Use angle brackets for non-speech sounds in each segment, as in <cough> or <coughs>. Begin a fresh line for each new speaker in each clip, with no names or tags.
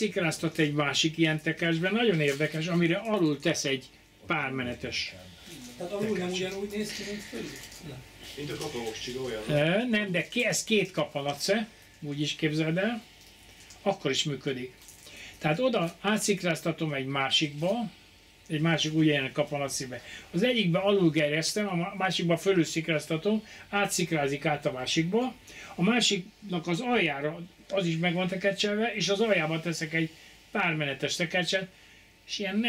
szikráztat egy másik ilyen tekesben, nagyon érdekes, amire alul tesz egy pármenetes Tehát alul nem ugyanúgy néz ki, mint fölül? Mint a kapalós csigója? Nem? nem, de ez két kapalace, úgy is képzeld el, akkor is működik. Tehát oda átszikráztatom egy másikba, egy másik jelenet kap van a szíve. Az egyikbe alul gerjesztem, a másikba fölül szikráztatom, átszikrázik át a másikba, a másiknak az aljára, az is meg van tekercselve, és az aljába teszek egy pár menetes tekercset, és ilyen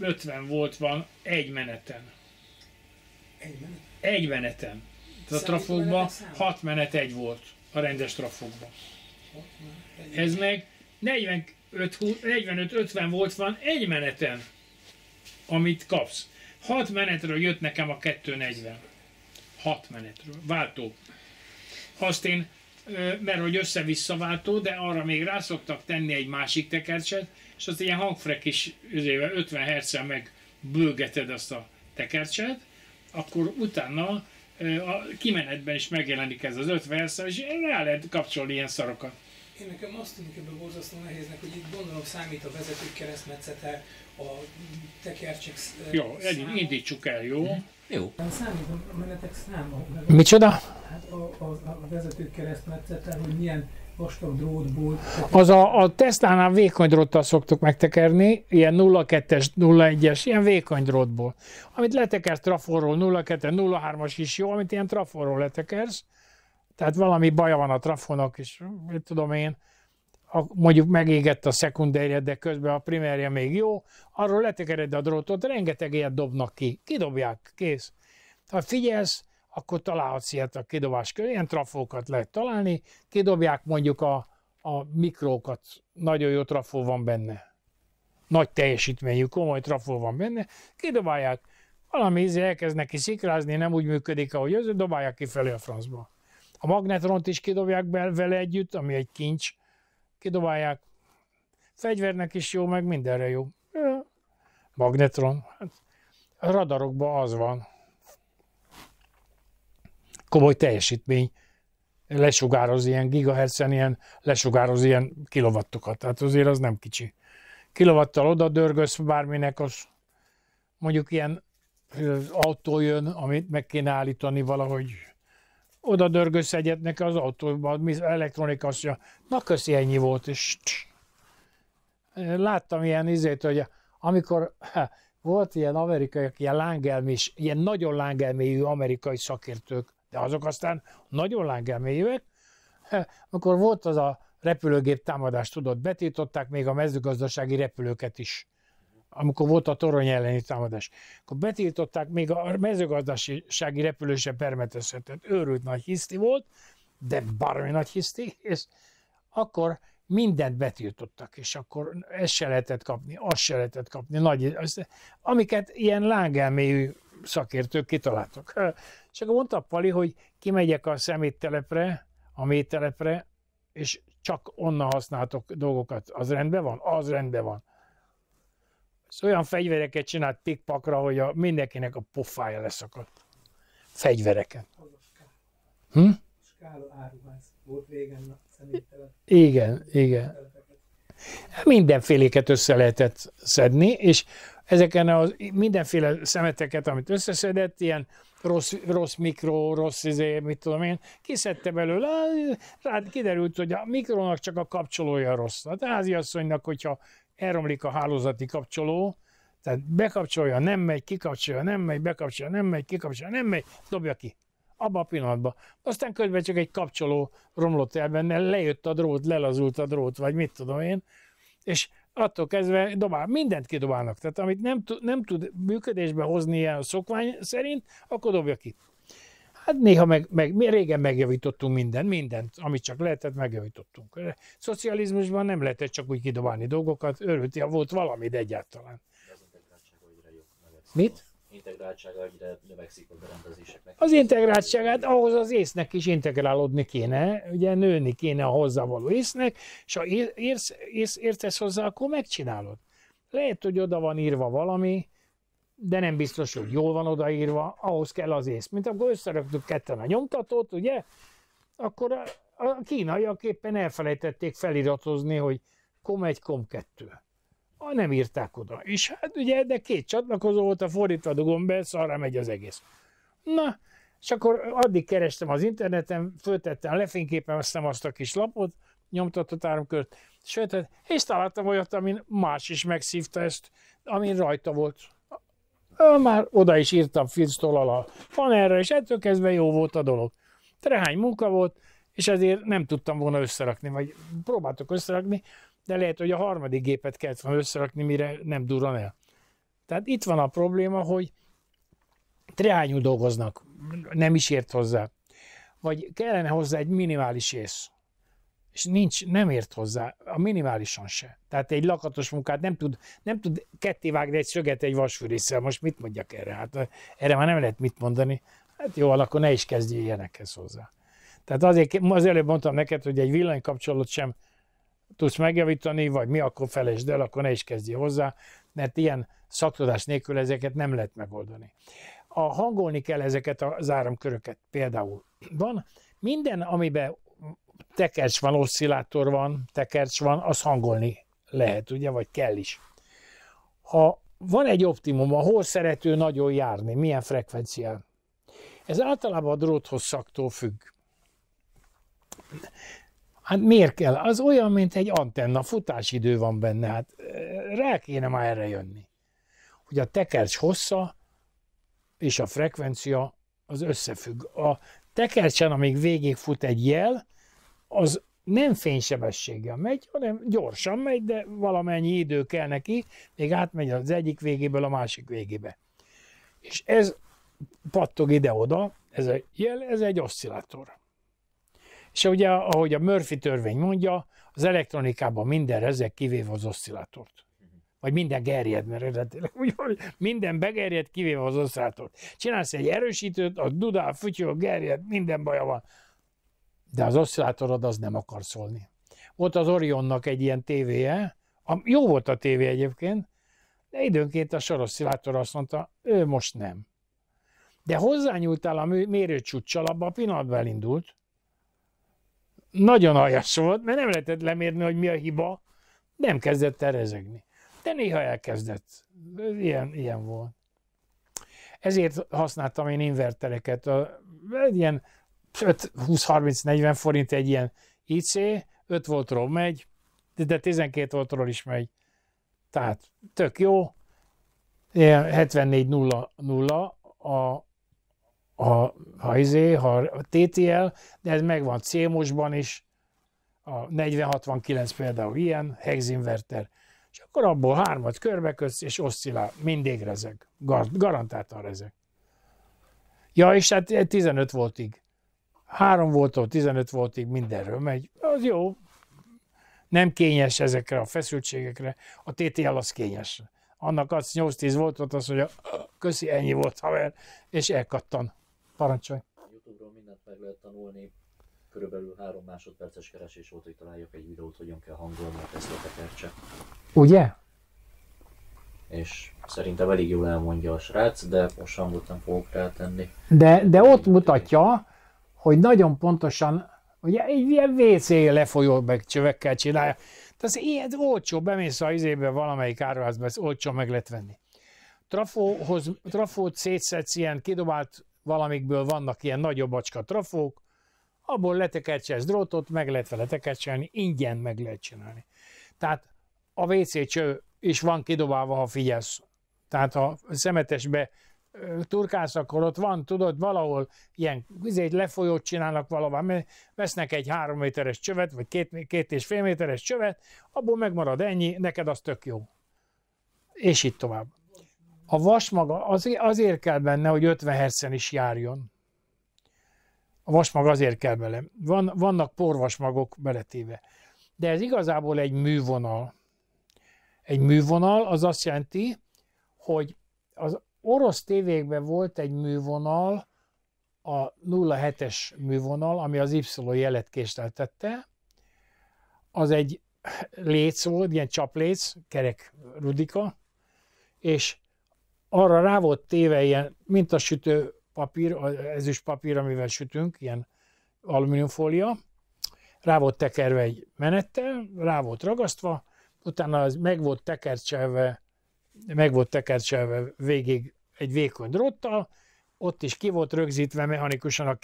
40-50 volt van egy meneten. Egy meneten? Egy meneten. a trafókban 6 menet egy volt a rendes trafókban. Ez meg 45-50 volt van egy meneten amit kapsz. 6 menetről jött nekem a 240. 6 menetről. Váltó. Azt én, mert hogy össze-vissza váltó, de arra még rá szoktak tenni egy másik tekercset, és azt ilyen hangfrek is 50 hz meg bőgeted azt a tekercset, akkor utána a kimenetben is megjelenik ez az 50 Hz, és rá lehet kapcsolni ilyen szarokat.
Én nekem azt tűnik ebben borzasztóan nehéznek, hogy itt gondolom számít a vezetők keresztmetszete,
a tekercsek eh, Jó, együtt indítsuk el, jó? Hm. Jó. Számít
a menetek száma. Micsoda? Hát a, a, a vezetők keresztmetszete, hogy milyen
vastag drótból. Az a, a tesztánál vékony dróttal szoktuk megtekerni, ilyen 0,2-es, 0,1-es, ilyen vékony drótból. Amit letekersz traforról, 0,2, 0,3-as is jó, amit ilyen traforról letekersz, tehát valami baja van a trafonok, és mit tudom én, a, mondjuk megégett a szekundérje, de közben a primérje még jó, arról letekered a drótot, rengeteg ilyet dobnak ki, kidobják, kész. Ha figyelsz, akkor találhatsz ilyet a kidobás körül, ilyen trafókat lehet találni, kidobják mondjuk a, a mikrókat, nagyon jó trafó van benne. Nagy teljesítményű, komoly trafó van benne, kidobálják, valami ízé elkezd neki szikrázni, nem úgy működik, ahogy az, dobálják kifelé a francba. A magnetront is kidobják be vele együtt, ami egy kincs. Kidobálják. Fegyvernek is jó, meg mindenre jó. Magnetron. Hát a radarokban az van. Komoly teljesítmény lesugároz ilyen gigahertzen, ilyen lesugároz ilyen kilovattokat. Tehát azért az nem kicsi. Kilovattal oda dörgösz bárminek, az mondjuk ilyen autó jön, amit meg kéne állítani valahogy oda dörgössz egyet neki az autóban, mi elektronika azt mondja, na köszi, ennyi volt, és Láttam ilyen izét, hogy amikor ha, volt ilyen amerikai, ilyen lángelmés, ilyen nagyon lángelmélyű amerikai szakértők, de azok aztán nagyon lángelmélyűek, akkor volt az a repülőgép támadást tudott, betiltották még a mezőgazdasági repülőket is amikor volt a torony elleni támadás, akkor betiltották még a mezőgazdasági sem permetezhetett. Őrült nagy hiszti volt, de baromi nagy hiszti, és akkor mindent betiltottak, és akkor ezt se lehetett kapni, azt se lehetett kapni, nagy, azt, amiket ilyen lángelmélyű szakértők kitaláltak. És akkor mondta Pali, hogy kimegyek a szeméttelepre, a mételepre, és csak onnan használtok dolgokat. Az rendben van? Az rendben van. Szóval olyan fegyvereket csinált pikpakra, hogy a, mindenkinek a pofája leszakadt.
Fegyvereket. Hm? hm?
igen, igen. Mindenféléket össze lehetett szedni, és ezeken a mindenféle szemeteket, amit összeszedett, ilyen rossz, rossz mikro, rossz izé, mit tudom én, kiszedte belőle, rád kiderült, hogy a mikronak csak a kapcsolója rossz. A háziasszonynak, hogyha elromlik a hálózati kapcsoló, tehát bekapcsolja, nem megy, kikapcsolja, nem megy, bekapcsolja, nem megy, kikapcsolja, nem megy, dobja ki. Abba a pillanatban. Aztán közben csak egy kapcsoló romlott el benne, lejött a drót, lelazult a drót, vagy mit tudom én, és attól kezdve dobál, mindent kidobálnak. Tehát amit nem, nem tud működésbe hozni ilyen szokvány szerint, akkor dobja ki. Hát néha meg, meg, mi régen megjavítottunk mindent, mindent, amit csak lehetett, megjavítottunk. Szocializmusban nem lehetett csak úgy kidobálni dolgokat, örült, ja, volt valami egyáltalán. De az Mit?
integráltsága egyre növekszik a berendezéseknek.
Az integráltságát ahhoz az észnek is integrálódni kéne, ugye nőni kéne a hozzávaló észnek, és ha érsz, ész, értesz hozzá, akkor megcsinálod. Lehet, hogy oda van írva valami, de nem biztos, hogy jól van odaírva, ahhoz kell az ész. Mint akkor összeröktük ketten a nyomtatót, ugye? Akkor a, a kínaiak éppen elfelejtették feliratozni, hogy kom 1 kom 2 A nem írták oda. És hát ugye, de két csatlakozó volt, a fordítva dugom be, szarra szóval megy az egész. Na, és akkor addig kerestem az interneten, föltettem, aztán azt a kis lapot, nyomtatott áramkört, sőt, hát, és találtam olyat, amin más is megszívta ezt, amin rajta volt már oda is írtam Filztól alá. Van erre, és ettől kezdve jó volt a dolog. Trehány munka volt, és ezért nem tudtam volna összerakni, vagy próbáltuk összerakni, de lehet, hogy a harmadik gépet kellett volna összerakni, mire nem durran el. Tehát itt van a probléma, hogy trehányú dolgoznak, nem is ért hozzá. Vagy kellene hozzá egy minimális ész és nincs, nem ért hozzá, a minimálisan se. Tehát egy lakatos munkát nem tud, nem tud ketté vágni egy szöget egy vasfűrészsel, most mit mondjak erre? Hát erre már nem lehet mit mondani. Hát jó, akkor ne is kezdjél ilyenekhez hozzá. Tehát azért, az előbb mondtam neked, hogy egy villanykapcsolót sem tudsz megjavítani, vagy mi, akkor felejtsd el, akkor ne is kezdjél hozzá, mert ilyen szaktudás nélkül ezeket nem lehet megoldani. A hangolni kell ezeket az áramköröket például. Van minden, amiben tekercs van, oszcillátor van, tekercs van, az hangolni lehet, ugye, vagy kell is. Ha van egy optimum, hol szerető nagyon járni, milyen frekvencián. Ez általában a dróthosszaktól függ. Hát miért kell? Az olyan, mint egy antenna, futásidő van benne, hát rá kéne már erre jönni. Hogy a tekercs hossza és a frekvencia az összefügg. A tekercsen, amíg végig fut egy jel, az nem fénysebességgel megy, hanem gyorsan megy, de valamennyi idő kell neki, még átmegy az egyik végéből a másik végébe. És ez pattog ide-oda, ez a jel, ez egy oszcillátor. És ugye, ahogy a Murphy törvény mondja, az elektronikában minden ezek kivéve az oszcillátort. Vagy minden gerjed, mert eredetileg úgy van, minden begerjed, kivéve az oszcillátort. Csinálsz egy erősítőt, a dudál, fütyül, gerjed, minden baja van de az oszcillátorod az nem akar szólni. Volt az Orionnak egy ilyen tévéje, jó volt a tévé egyébként, de időnként a soroszcillátor azt mondta, ő most nem. De hozzányúltál a mérőcsúccsal, abban a pillanatban elindult. Nagyon aljas volt, mert nem lehetett lemérni, hogy mi a hiba, nem kezdett el rezegni. De néha elkezdett. Ilyen, ilyen volt. Ezért használtam én invertereket, a, ilyen 20-30-40 forint egy ilyen IC, 5 voltról megy, de de 12 voltról is megy. Tehát tök jó. 74-0-0 a, a, ha, izé, ha a TTL, de ez megvan CMOS-ban is, a 4069 például ilyen, hexinverter, és akkor abból hármat körbekötsz, és oszcillál, mindig rezeg, Gar- garantáltan rezeg. Ja, és hát 15 voltig 3 voltól 15 voltig mindenről megy, az jó. Nem kényes ezekre a feszültségekre, a TTL az kényes. Annak az 8-10 volt, ott az hogy a, köszi, ennyi volt haver, és elkattan. Parancsolj.
A Youtube-ról mindent meg lehet tanulni, körülbelül 3 másodperces keresés volt, hogy találjak egy videót, hogyan kell hangolni a Tesla tekercse. Ugye? És szerintem elég jól elmondja a srác, de most hangot nem fogok rátenni.
De, de ott mutatja, hogy nagyon pontosan, ugye egy ilyen WC lefolyó meg csövekkel csinálja. Tehát ilyen olcsó, bemész a izébe valamelyik áruházba, ez olcsó meg lehet venni. Trafóhoz, trafót szétszedsz, ilyen kidobált valamikből vannak ilyen nagyobb acska trafók, abból letekertselsz drótot, meg lehet vele tekercselni, ingyen meg lehet csinálni. Tehát a WC cső is van kidobálva, ha figyelsz. Tehát ha szemetesbe turkálsz, akkor ott van, tudod, valahol ilyen izé, egy lefolyót csinálnak valahol, vesznek egy három méteres csövet, vagy két, két és fél méteres csövet, abból megmarad ennyi, neked az tök jó. És itt tovább. A vas maga az, azért kell benne, hogy 50 hercen is járjon. A vasmag azért kell bele. Van, vannak porvasmagok beletéve. De ez igazából egy művonal. Egy művonal az azt jelenti, hogy az, orosz tévékben volt egy művonal, a 07-es művonal, ami az Y jelet késleltette, az egy léc volt, ilyen csapléc, kerek rudika, és arra rá volt téve ilyen mint a sütő papír, ez is papír, amivel sütünk, ilyen alumíniumfólia, rá volt tekerve egy menettel, rá volt ragasztva, utána az meg volt tekercselve meg volt tekercselve végig egy vékony dróttal, ott is ki volt rögzítve mechanikusan a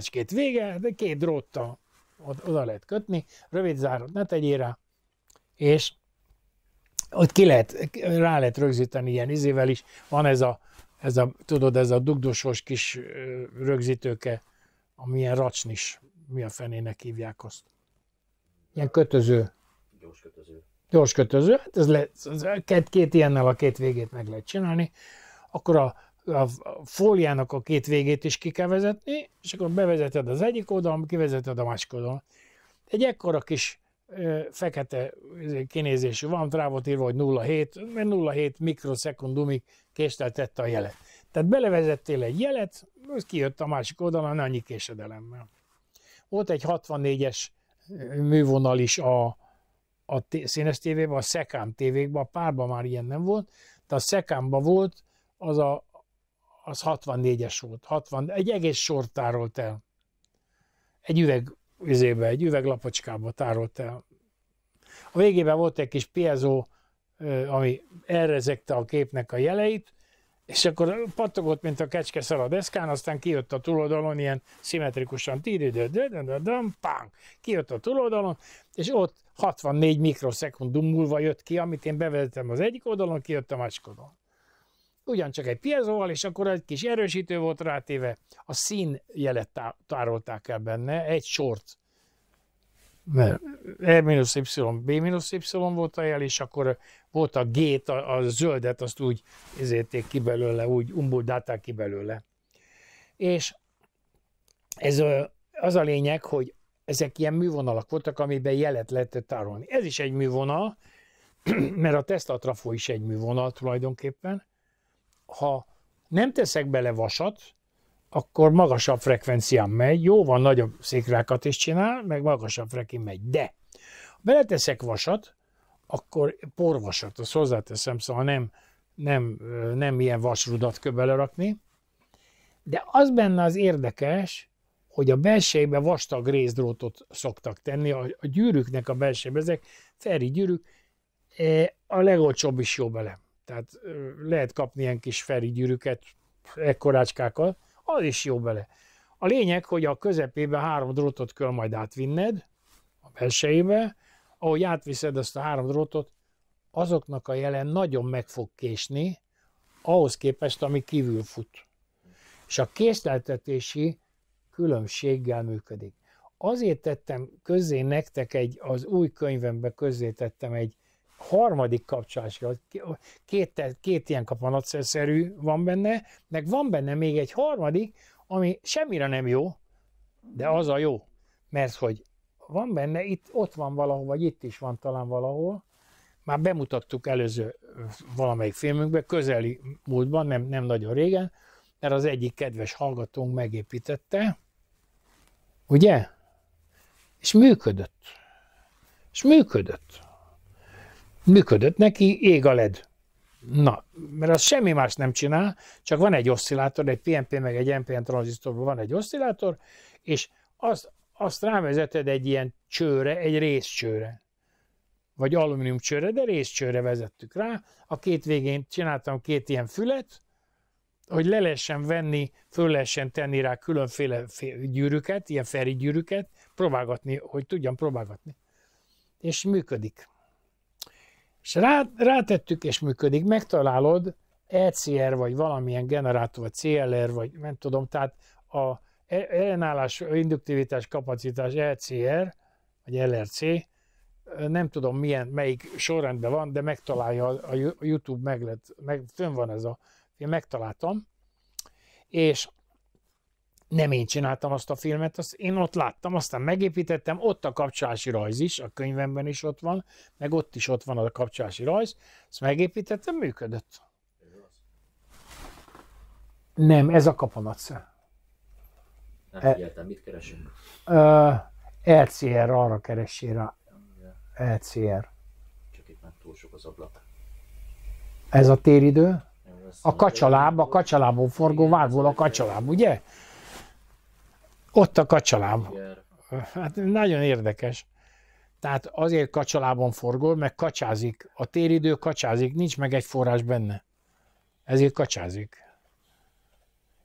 két vége, de két dróttal oda lehet kötni, rövid zárat ne tegyél rá, és ott ki lehet, rá lehet rögzíteni ilyen izével is, van ez a, ez a tudod, ez a dugdosos kis rögzítőke, amilyen racsnis, mi a fenének hívják azt. Ilyen kötöző. Gyors kötöző gyors kötöző, hát ez ez két, két ilyennel a két végét meg lehet csinálni, akkor a, a fóliának a két végét is ki kell vezetni, és akkor bevezeted az egyik oldalon, kivezeted a másik oldalon. Egy ekkora kis ö, fekete kinézésű van, rá volt írva, hogy 0,7, mert 0,7 mikroszekundumig késteltette a jelet. Tehát belevezettél egy jelet, az kijött a másik oldalon annyi késedelemmel. Volt egy 64-es művonal is a, a színes tévében, a Szekám tévékben, a párban már ilyen nem volt, de a Szekámban volt, az a, az 64-es volt, 60, egy egész sort tárolt el. Egy üveg üzébe, egy üveg lapocskába tárolt el. A végében volt egy kis piezo, ami elrezegte a képnek a jeleit, és akkor pattogott, mint a kecske szal a deszkán, aztán kijött a túloldalon, ilyen szimmetrikusan, pang, kijött a túloldalon, és ott 64 mikroszekundum múlva jött ki, amit én bevezettem az egyik oldalon, kijött a másik oldalon. Ugyancsak egy piezóval, és akkor egy kis erősítő volt rátéve, a szín jelet tá- tárolták el benne, egy sort mert R-Y, B-Y volt a jel, és akkor volt a G, a, a zöldet, azt úgy ezérték ki belőle, úgy umbuldálták ki belőle. És ez a, az a lényeg, hogy ezek ilyen művonalak voltak, amiben jelet lehetett tárolni. Ez is egy művonal, <clears throat> mert a Tesla trafó is egy művonal tulajdonképpen. Ha nem teszek bele vasat, akkor magasabb frekvencián megy, jóval nagyobb szikrákat is csinál, meg magasabb frekin megy. De ha beleteszek vasat, akkor porvasat, azt hozzáteszem, szóval nem, nem, nem ilyen vasrudat kell belerakni, de az benne az érdekes, hogy a belsejében vastag részdrótot szoktak tenni, a, a gyűrűknek a belsejében, ezek feri gyűrűk, e, a legolcsóbb is jó bele. Tehát lehet kapni ilyen kis feri gyűrűket, ekkorácskákkal, az is jó bele. A lényeg, hogy a közepébe három drótot kell majd átvinned, a belsejébe, ahogy átviszed azt a három drótot, azoknak a jelen nagyon meg fog késni, ahhoz képest, ami kívül fut. És a készleltetési különbséggel működik. Azért tettem közzé nektek egy, az új könyvembe közzé tettem egy harmadik kapcsolásra, két, két ilyen kapanatszerű van benne, meg van benne még egy harmadik, ami semmire nem jó, de az a jó, mert hogy van benne, itt, ott van valahol, vagy itt is van talán valahol, már bemutattuk előző valamelyik filmünkben, közeli múltban, nem, nem nagyon régen, mert az egyik kedves hallgatónk megépítette, ugye? És működött. És működött. Működött neki, ég a led. Na, mert az semmi más nem csinál, csak van egy oszcillátor, egy PNP meg egy NPN tranzisztorban van egy oszcillátor, és azt, azt rávezeted egy ilyen csőre, egy részcsőre, vagy alumínium csőre, de részcsőre vezettük rá. A két végén csináltam két ilyen fület, hogy le lehessen venni, föl lehessen tenni rá különféle gyűrűket, ilyen feri gyűrűket, próbálgatni, hogy tudjam próbálgatni. És működik. És rá, rátettük, és működik. Megtalálod ECR, vagy valamilyen generátor, vagy CLR, vagy nem tudom, tehát a e, ellenállás, induktivitás, kapacitás ECR, vagy LRC, nem tudom milyen, melyik sorrendben van, de megtalálja a YouTube, meg, lett, meg fönn van ez a, én megtaláltam, és nem én csináltam azt a filmet, azt én ott láttam, aztán megépítettem, ott a kapcsolási rajz is, a könyvemben is ott van, meg ott is ott van a kapcsolási rajz, ezt megépítettem, működött. Nem, ez a kaponatszer. Nem e- figyeltem, mit keresünk? Uh, LCR, arra keressé rá. LCR.
Csak itt már túl sok az ablak.
Ez a téridő? A kacsaláb, a kacsalábon forgó vágból a kacsaláb, ugye? Ott a kacsalám. Hát nagyon érdekes. Tehát azért kacsalában forgol, meg kacsázik. A téridő kacsázik, nincs meg egy forrás benne. Ezért kacsázik.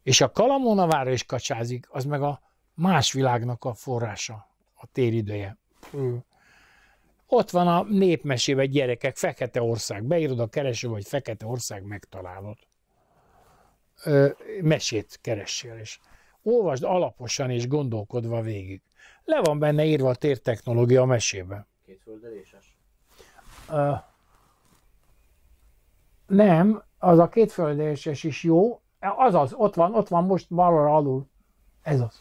És a Kalamónavára is kacsázik, az meg a más világnak a forrása, a téridője. Ott van a népmesében gyerekek, Fekete Ország. Beírod a kereső vagy Fekete Ország megtalálod. Ö, mesét keressél, és olvasd alaposan és gondolkodva végig. Le van benne írva a tértechnológia a mesében.
Kétföldeléses?
Uh, nem, az a kétföldeléses is jó. Az az, ott van, ott van most balra alul. Ez az.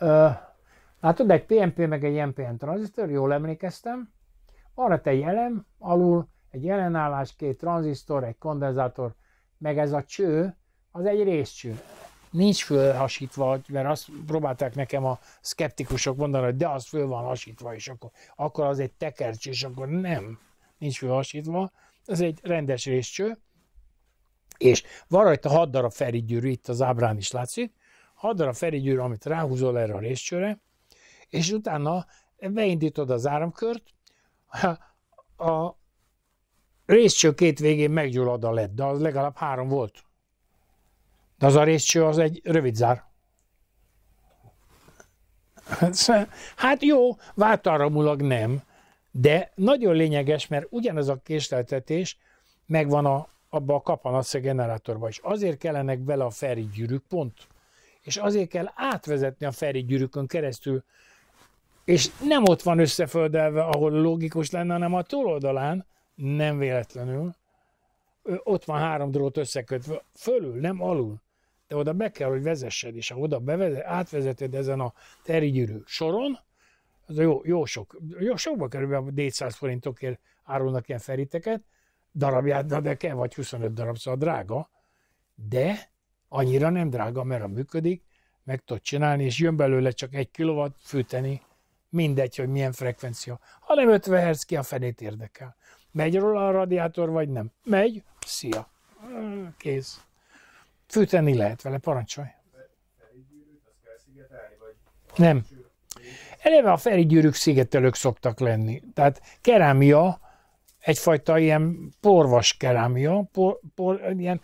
Uh, látod, egy PMP meg egy NPN tranzisztor, jól emlékeztem. Arra te jelem, alul egy jelenállás, két tranzisztor, egy kondenzátor, meg ez a cső, az egy részcső nincs fölhasítva, mert azt próbálták nekem a szkeptikusok mondani, hogy de az föl van hasítva, és akkor, akkor az egy tekercs, és akkor nem, nincs fölhasítva. Ez egy rendes részcső, és van rajta 6 darab ferigyűr, itt az ábrán is látszik, 6 darab ferigyűr, amit ráhúzol erre a részcsőre, és utána beindítod az áramkört, a részcső két végén meggyullad a led, de az legalább három volt de az a részcső az egy rövid zár. Hát, hát jó, váltalramulag nem, de nagyon lényeges, mert ugyanez a késleltetés megvan a, abban a kapanatsz generátorban is. Azért kellenek vele a feri gyűrűk, pont. És azért kell átvezetni a feri gyűrűkön keresztül, és nem ott van összeföldelve, ahol logikus lenne, hanem a túloldalán, nem véletlenül, ott van három drót összekötve, fölül, nem alul de oda be kell, hogy vezessed, és ha oda bevezet, átvezeted ezen a terigyűrű soron, az jó, jó sok, jó sokba kerül, a 400 forintokért árulnak ilyen feriteket, darabját, na de kell, vagy 25 darab, szóval drága, de annyira nem drága, mert a működik, meg tudod csinálni, és jön belőle csak egy kilowatt fűteni, mindegy, hogy milyen frekvencia. Ha nem 50 Hz, ki a fenét érdekel. Megy róla a radiátor, vagy nem? Megy, szia, kész. Fűteni lehet vele, parancsolj. Nem. Eleve a ferigyűrűk szigetelők szoktak lenni. Tehát kerámia, egyfajta ilyen porvas kerámia, por, por, ilyen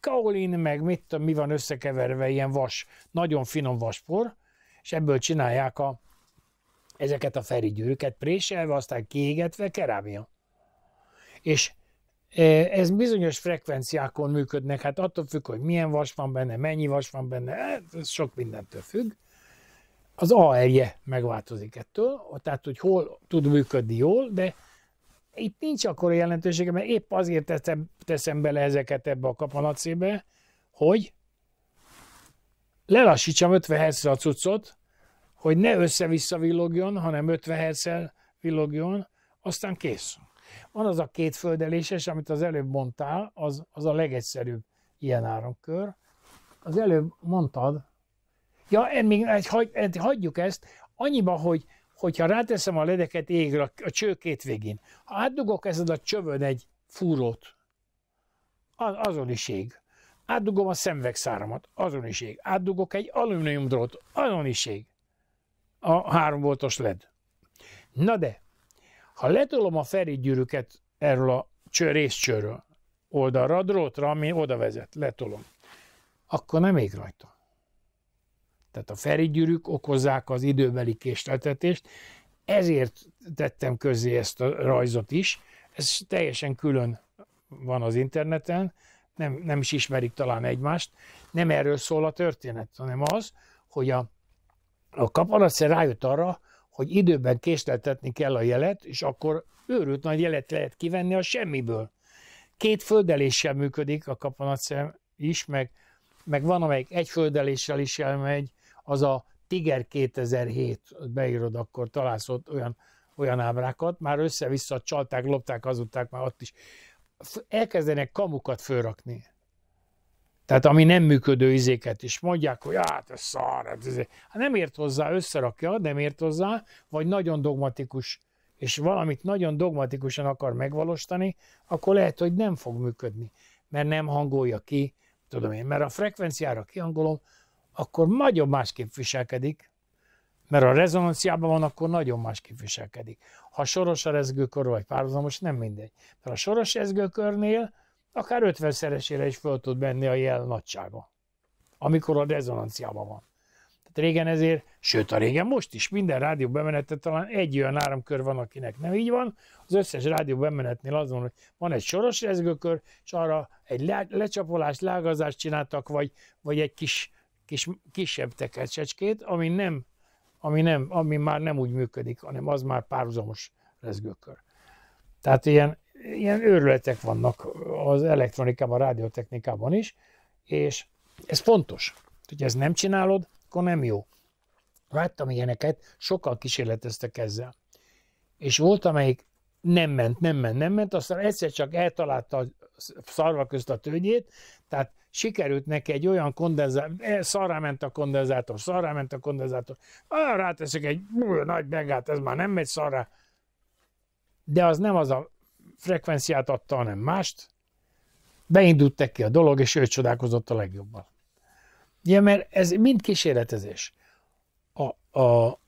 kaolin, meg mit tudom, mi van összekeverve, ilyen vas, nagyon finom vaspor, és ebből csinálják a, ezeket a ferigyűrűket, préselve, aztán kiégetve kerámia. És ez bizonyos frekvenciákon működnek, hát attól függ, hogy milyen vas van benne, mennyi vas van benne, hát ez sok mindentől függ. Az A je megváltozik ettől, tehát hogy hol tud működni jól, de itt nincs akkora jelentősége, mert épp azért teszem, teszem bele ezeket ebbe a kapanacébe, hogy lelassítsam 50 hz a cuccot, hogy ne össze-vissza villogjon, hanem 50 Hz-el villogjon, aztán kész. Van az a két földeléses, amit az előbb mondtál, az, az a legegyszerűbb ilyen áramkör. Az előbb mondtad, ja, még hagy, hagyjuk ezt, annyiba, hogy hogyha ráteszem a ledeket égre a cső két végén, ha átdugok ezen a csövön egy fúrót, azon is ég. Átdugom a szemvegszáramat, azon is ég. Átdugok egy alumíniumdrót, azon is ég. A három voltos led. Na de, ha letolom a gyűrűket erről a cső, részcsőről oldalra, a drótra, ami oda vezet, letolom, akkor nem ég rajta. Tehát a gyűrűk okozzák az időbeli késleltetést, ezért tettem közzé ezt a rajzot is, ez teljesen külön van az interneten, nem, nem is ismerik talán egymást, nem erről szól a történet, hanem az, hogy a, a kaparacser rájött arra, hogy időben késleltetni kell a jelet, és akkor őrült nagy jelet lehet kivenni a semmiből. Két földeléssel működik a kaponatszem is, meg, meg van, amelyik egy földeléssel is elmegy, az a Tiger 2007, beírod, akkor találsz ott olyan, olyan ábrákat, már össze-vissza csalták, lopták, hazudták, már ott is. Elkezdenek kamukat fölrakni. Tehát ami nem működő izéket is mondják, hogy hát ez szar, ez, hát ez. Hát nem ért hozzá, összerakja, nem ért hozzá, vagy nagyon dogmatikus, és valamit nagyon dogmatikusan akar megvalósítani, akkor lehet, hogy nem fog működni, mert nem hangolja ki, tudom én, mert a frekvenciára kihangolom, akkor nagyon másképp viselkedik, mert a rezonanciában van, akkor nagyon másképp viselkedik. Ha soros a rezgőkör vagy párhuzamos, nem mindegy. Mert a soros rezgőkörnél akár 50-szeresére is föl tud menni a jel nagysága, amikor a rezonanciában van. Tehát régen ezért, sőt a régen most is, minden rádió bemenete talán egy olyan áramkör van, akinek nem így van, az összes rádió bemenetnél az van, hogy van egy soros rezgőkör, és arra egy le- lecsapolást, lágazást csináltak, vagy, vagy egy kis, kis kisebb tekercsecskét, ami nem, ami nem, ami már nem úgy működik, hanem az már párhuzamos rezgőkör. Tehát ilyen ilyen őrületek vannak az elektronikában, a rádiótechnikában is, és ez fontos. Hogyha ezt nem csinálod, akkor nem jó. Láttam ilyeneket, sokkal kísérleteztek ezzel. És volt, amelyik nem ment, nem ment, nem ment, aztán egyszer csak eltalálta a szarva közt a tőgyét, tehát sikerült neki egy olyan kondenzátor, eh, szarra ment a kondenzátor, szarra ment a kondenzátor, ah, ráteszek egy nagy megát, ez már nem megy szarra, De az nem az a frekvenciát adta, hanem mást. Beindult neki a dolog, és ő csodálkozott a legjobban. Ja, mert ez mind kísérletezés. A, a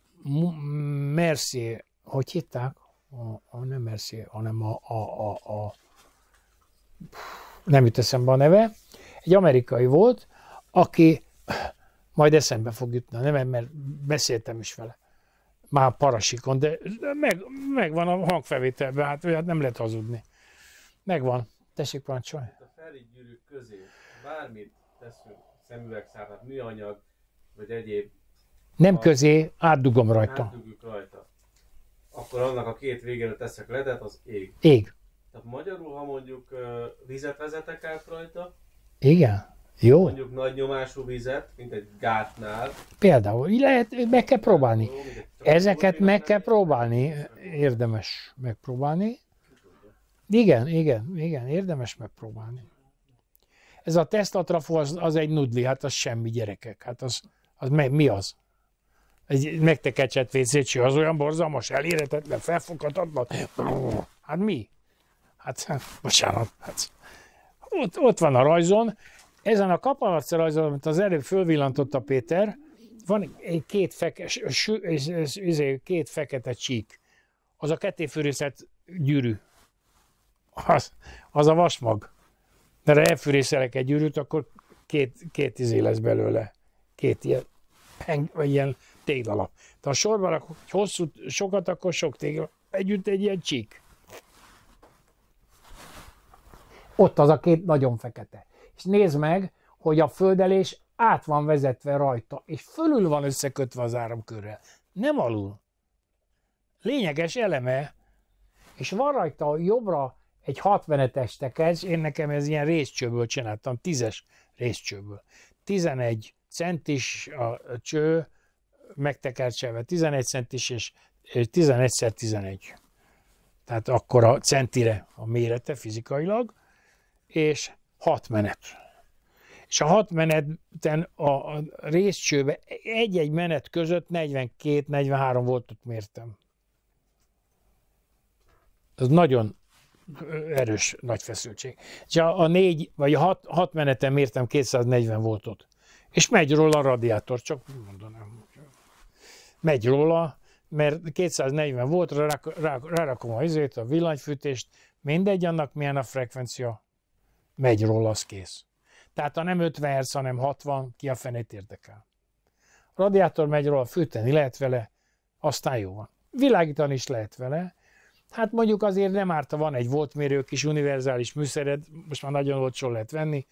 Mercier, hogy hitták? A, a nem Mercier, hanem a, a, a, a nem jut eszembe a neve, egy amerikai volt, aki majd eszembe fog jutni a neve, mert beszéltem is vele már parasikon, de meg, megvan a hangfelvételben, hát olyat hát nem lehet hazudni. Megvan. Tessék, parancsolj. A
felügygyűrűk közé bármit teszünk, szemüvegszárát, műanyag, vagy egyéb.
Nem közé, átdugom rajta.
Átdugjuk rajta. Akkor annak a két végére teszek ledet, az ég. Ég. Tehát magyarul, ha mondjuk vizet vezetek át rajta,
igen. Jó?
Mondjuk nagy nyomású vizet, mint egy gátnál.
Például, lehet, meg kell próbálni. Ezeket meg kell próbálni, érdemes megpróbálni. Igen, igen, igen, érdemes megpróbálni. Ez a tesztatrafó az, az egy nudli, hát az semmi gyerekek, hát az, az me, mi az? Egy megtekecsett vécécső, az olyan borzalmas, elérhetetlen, felfoghatatlan. Hát mi? Hát, bocsánat, hát ott, ott van a rajzon, ezen a kapalacrajzon, amit az előbb fölvillantotta Péter, van egy két, feke, két fekete csík. Az a kettéfűrészet gyűrű. Az, az a vasmag. De ha elfűrészelek egy gyűrűt, akkor két, két izé lesz belőle. Két ilyen, peng, vagy ilyen téglalap. De ha sorban rakok hosszú, sokat, akkor sok tégla. Együtt egy ilyen csík. Ott az a két nagyon fekete és nézd meg, hogy a földelés át van vezetve rajta, és fölül van összekötve az áramkörrel, nem alul. Lényeges eleme, és van rajta jobbra egy 60-es tekercs, én nekem ez ilyen részcsőből csináltam, 10-es részcsőből. 11 centis a cső megtekercselve, 11 centis és 11x11. Tehát akkor a centire a mérete fizikailag, és hat menet. És a hat meneten a, részcsőbe egy-egy menet között 42-43 voltot mértem. Ez nagyon erős nagy feszültség. És a, a négy, vagy a hat, hat meneten mértem 240 voltot. És megy róla a radiátor, csak mondanám. Megy róla, mert 240 voltra rá, rá, rárakom a izét, a villanyfűtést, mindegy annak milyen a frekvencia megy róla, az kész. Tehát ha nem 50 Hz, hanem 60, ki a fenét érdekel. A radiátor megy róla, fűteni lehet vele, aztán jó van. Világítani is lehet vele, Hát mondjuk azért nem árt, ha van egy voltmérő, kis univerzális műszered, most már nagyon olcsó lehet venni,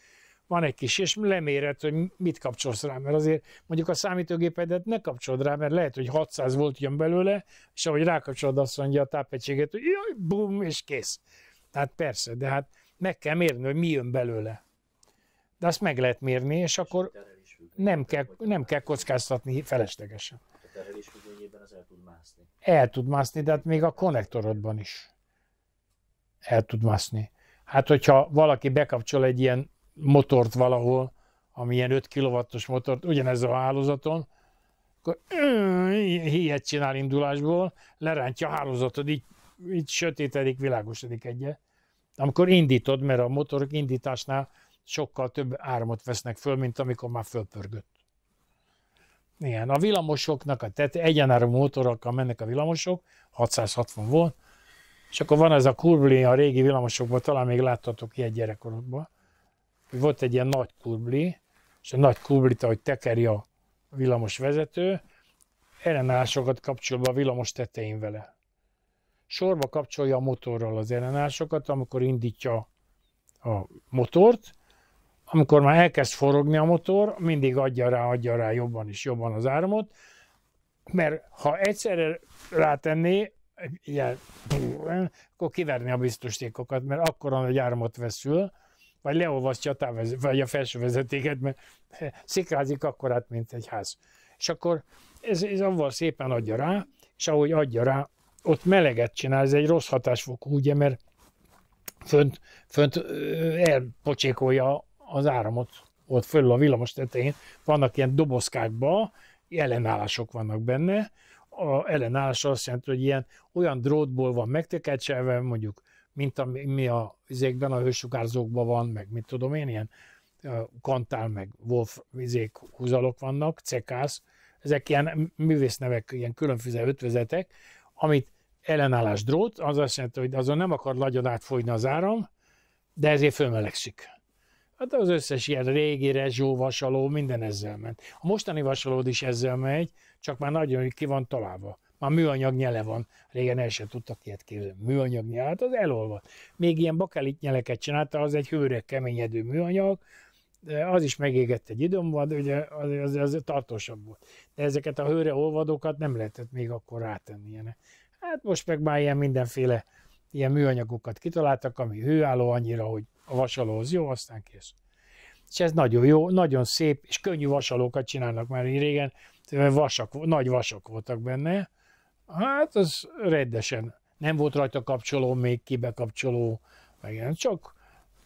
van egy kis, és leméred, hogy mit kapcsolsz rá, mert azért mondjuk a számítógépedet ne kapcsolod rá, mert lehet, hogy 600 volt jön belőle, és ahogy rákapcsolod, azt mondja a tápegységet, hogy jaj, bum, és kész. Tehát persze, de hát meg kell mérni, hogy mi jön belőle. De azt meg lehet mérni, és akkor nem kell, nem kell kockáztatni feleslegesen.
A terhelés függvényében az el tud mászni.
El tud mászni, de hát még a konnektorodban is el tud mászni. Hát, hogyha valaki bekapcsol egy ilyen motort valahol, ami ilyen 5 kw motort, ugyanez a hálózaton, akkor hm, hihet csinál indulásból, lerántja a hálózatod, így, így sötétedik, világosodik egyet amikor indítod, mert a motorok indításnál sokkal több áramot vesznek föl, mint amikor már fölpörgött. Igen, a villamosoknak, a tehát egyenáramú motorokkal mennek a villamosok, 660 volt, és akkor van ez a kurbli a régi villamosokban, talán még láttatok ilyen gyerekkorokban, hogy volt egy ilyen nagy kurbli, és a nagy kurblit, ahogy tekeri a villamos vezető, ellenállásokat kapcsolva a villamos tetején vele sorba kapcsolja a motorral az ellenásokat, amikor indítja a motort, amikor már elkezd forogni a motor, mindig adja rá, adja rá jobban és jobban az áramot, mert ha egyszerre rátenné, ilyen, akkor kiverni a biztosítékokat, mert akkor nagy áramot veszül, vagy leolvasztja a, távez, vagy a felső vezetéket, mert szikrázik át, mint egy ház. És akkor ez, ez avval szépen adja rá, és ahogy adja rá, ott meleget csinál, ez egy rossz hatásfokú, ugye, mert fönt, fönt elpocsékolja az áramot ott föl a villamos tetején. Vannak ilyen dobozkákba, ellenállások vannak benne. A ellenállás azt jelenti, hogy ilyen olyan drótból van megtekercselve, mondjuk, mint ami mi a vizékben, a hősugárzókban van, meg mit tudom én, ilyen kantál, meg wolf vizék húzalok vannak, cekász, ezek ilyen művésznevek, ilyen különféle ötvezetek, amit ellenállás drót, az azt jelenti, hogy azon nem akar nagyon átfolyni az áram, de ezért fölmelegszik. Hát az összes ilyen régi rezsó, vasaló, minden ezzel ment. A mostani vasalód is ezzel megy, csak már nagyon ki van találva. Már műanyag nyele van. Régen el sem tudtak ilyet képzelni. Műanyag nyele, hát az elolvad. Még ilyen bakelit nyeleket csinálta, az egy hőre keményedő műanyag, de az is megégett egy időm, de ugye az, az, az tartósabb volt. De ezeket a hőre olvadókat nem lehetett még akkor rátenni ilyenek. Hát most meg már ilyen mindenféle ilyen műanyagokat kitaláltak, ami hőálló annyira, hogy a az jó, aztán kész. És ez nagyon jó, nagyon szép, és könnyű vasalókat csinálnak már így régen, vasak, nagy vasak voltak benne. Hát az rendesen. Nem volt rajta kapcsoló, még kibekapcsoló, meg ilyen, csak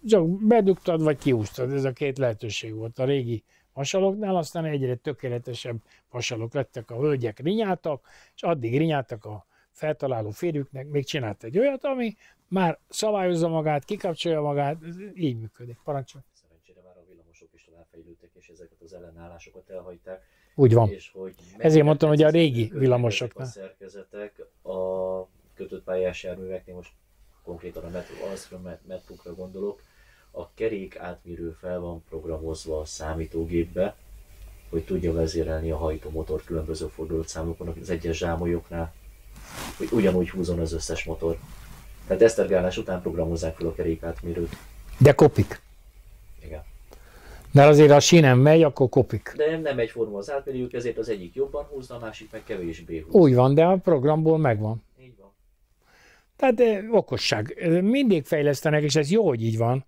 csak bedugtad, vagy kiúztad, ez a két lehetőség volt a régi vasaloknál, aztán egyre tökéletesebb vasalok lettek a hölgyek rinyáltak, és addig rinyáltak a feltaláló férjüknek, még csinált egy olyat, ami már szabályozza magát, kikapcsolja magát, ez így működik. parancsol. Szerencsére
már a villamosok is továbbfejlődtek, és ezeket az ellenállásokat elhagyták. Úgy van. És hogy Ezért mondtam, hogy a régi villamosoknál. A szerkezetek a kötött pályás járműveknél most konkrétan a metro, Alstom metrokra gondolok, a kerék átmérő fel van programozva a számítógépbe, hogy tudja vezérelni a hajtómotor különböző fordulatszámokon az egyes zsámolyoknál, hogy ugyanúgy húzon az összes motor. Tehát esztergálás után programozzák fel a kerék átmérőt.
De kopik. Igen. Mert azért a sínen megy, akkor kopik.
De nem, nem egyforma az átmérőjük, ezért az egyik jobban húzna, a másik meg kevésbé húz. Úgy
van, de a programból megvan. Így van. Tehát okosság. Mindig fejlesztenek, és ez jó, hogy így van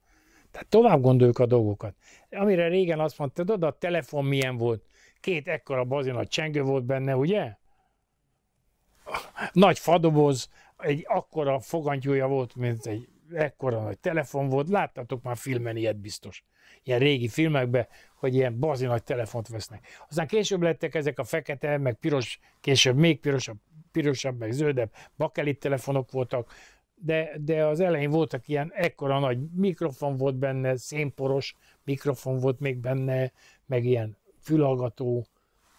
tehát tovább gondoljuk a dolgokat. Amire régen azt mondta, tudod, a telefon milyen volt? Két ekkora bazin, a csengő volt benne, ugye? Nagy fadoboz, egy akkora fogantyúja volt, mint egy ekkora nagy telefon volt. Láttatok már filmen ilyet biztos. Ilyen régi filmekben, hogy ilyen bazin nagy telefont vesznek. Aztán később lettek ezek a fekete, meg piros, később még pirosabb, pirosabb, meg zöldebb bakelit telefonok voltak de, de az elején voltak ilyen, ekkora nagy mikrofon volt benne, szénporos mikrofon volt még benne, meg ilyen fülhallgató,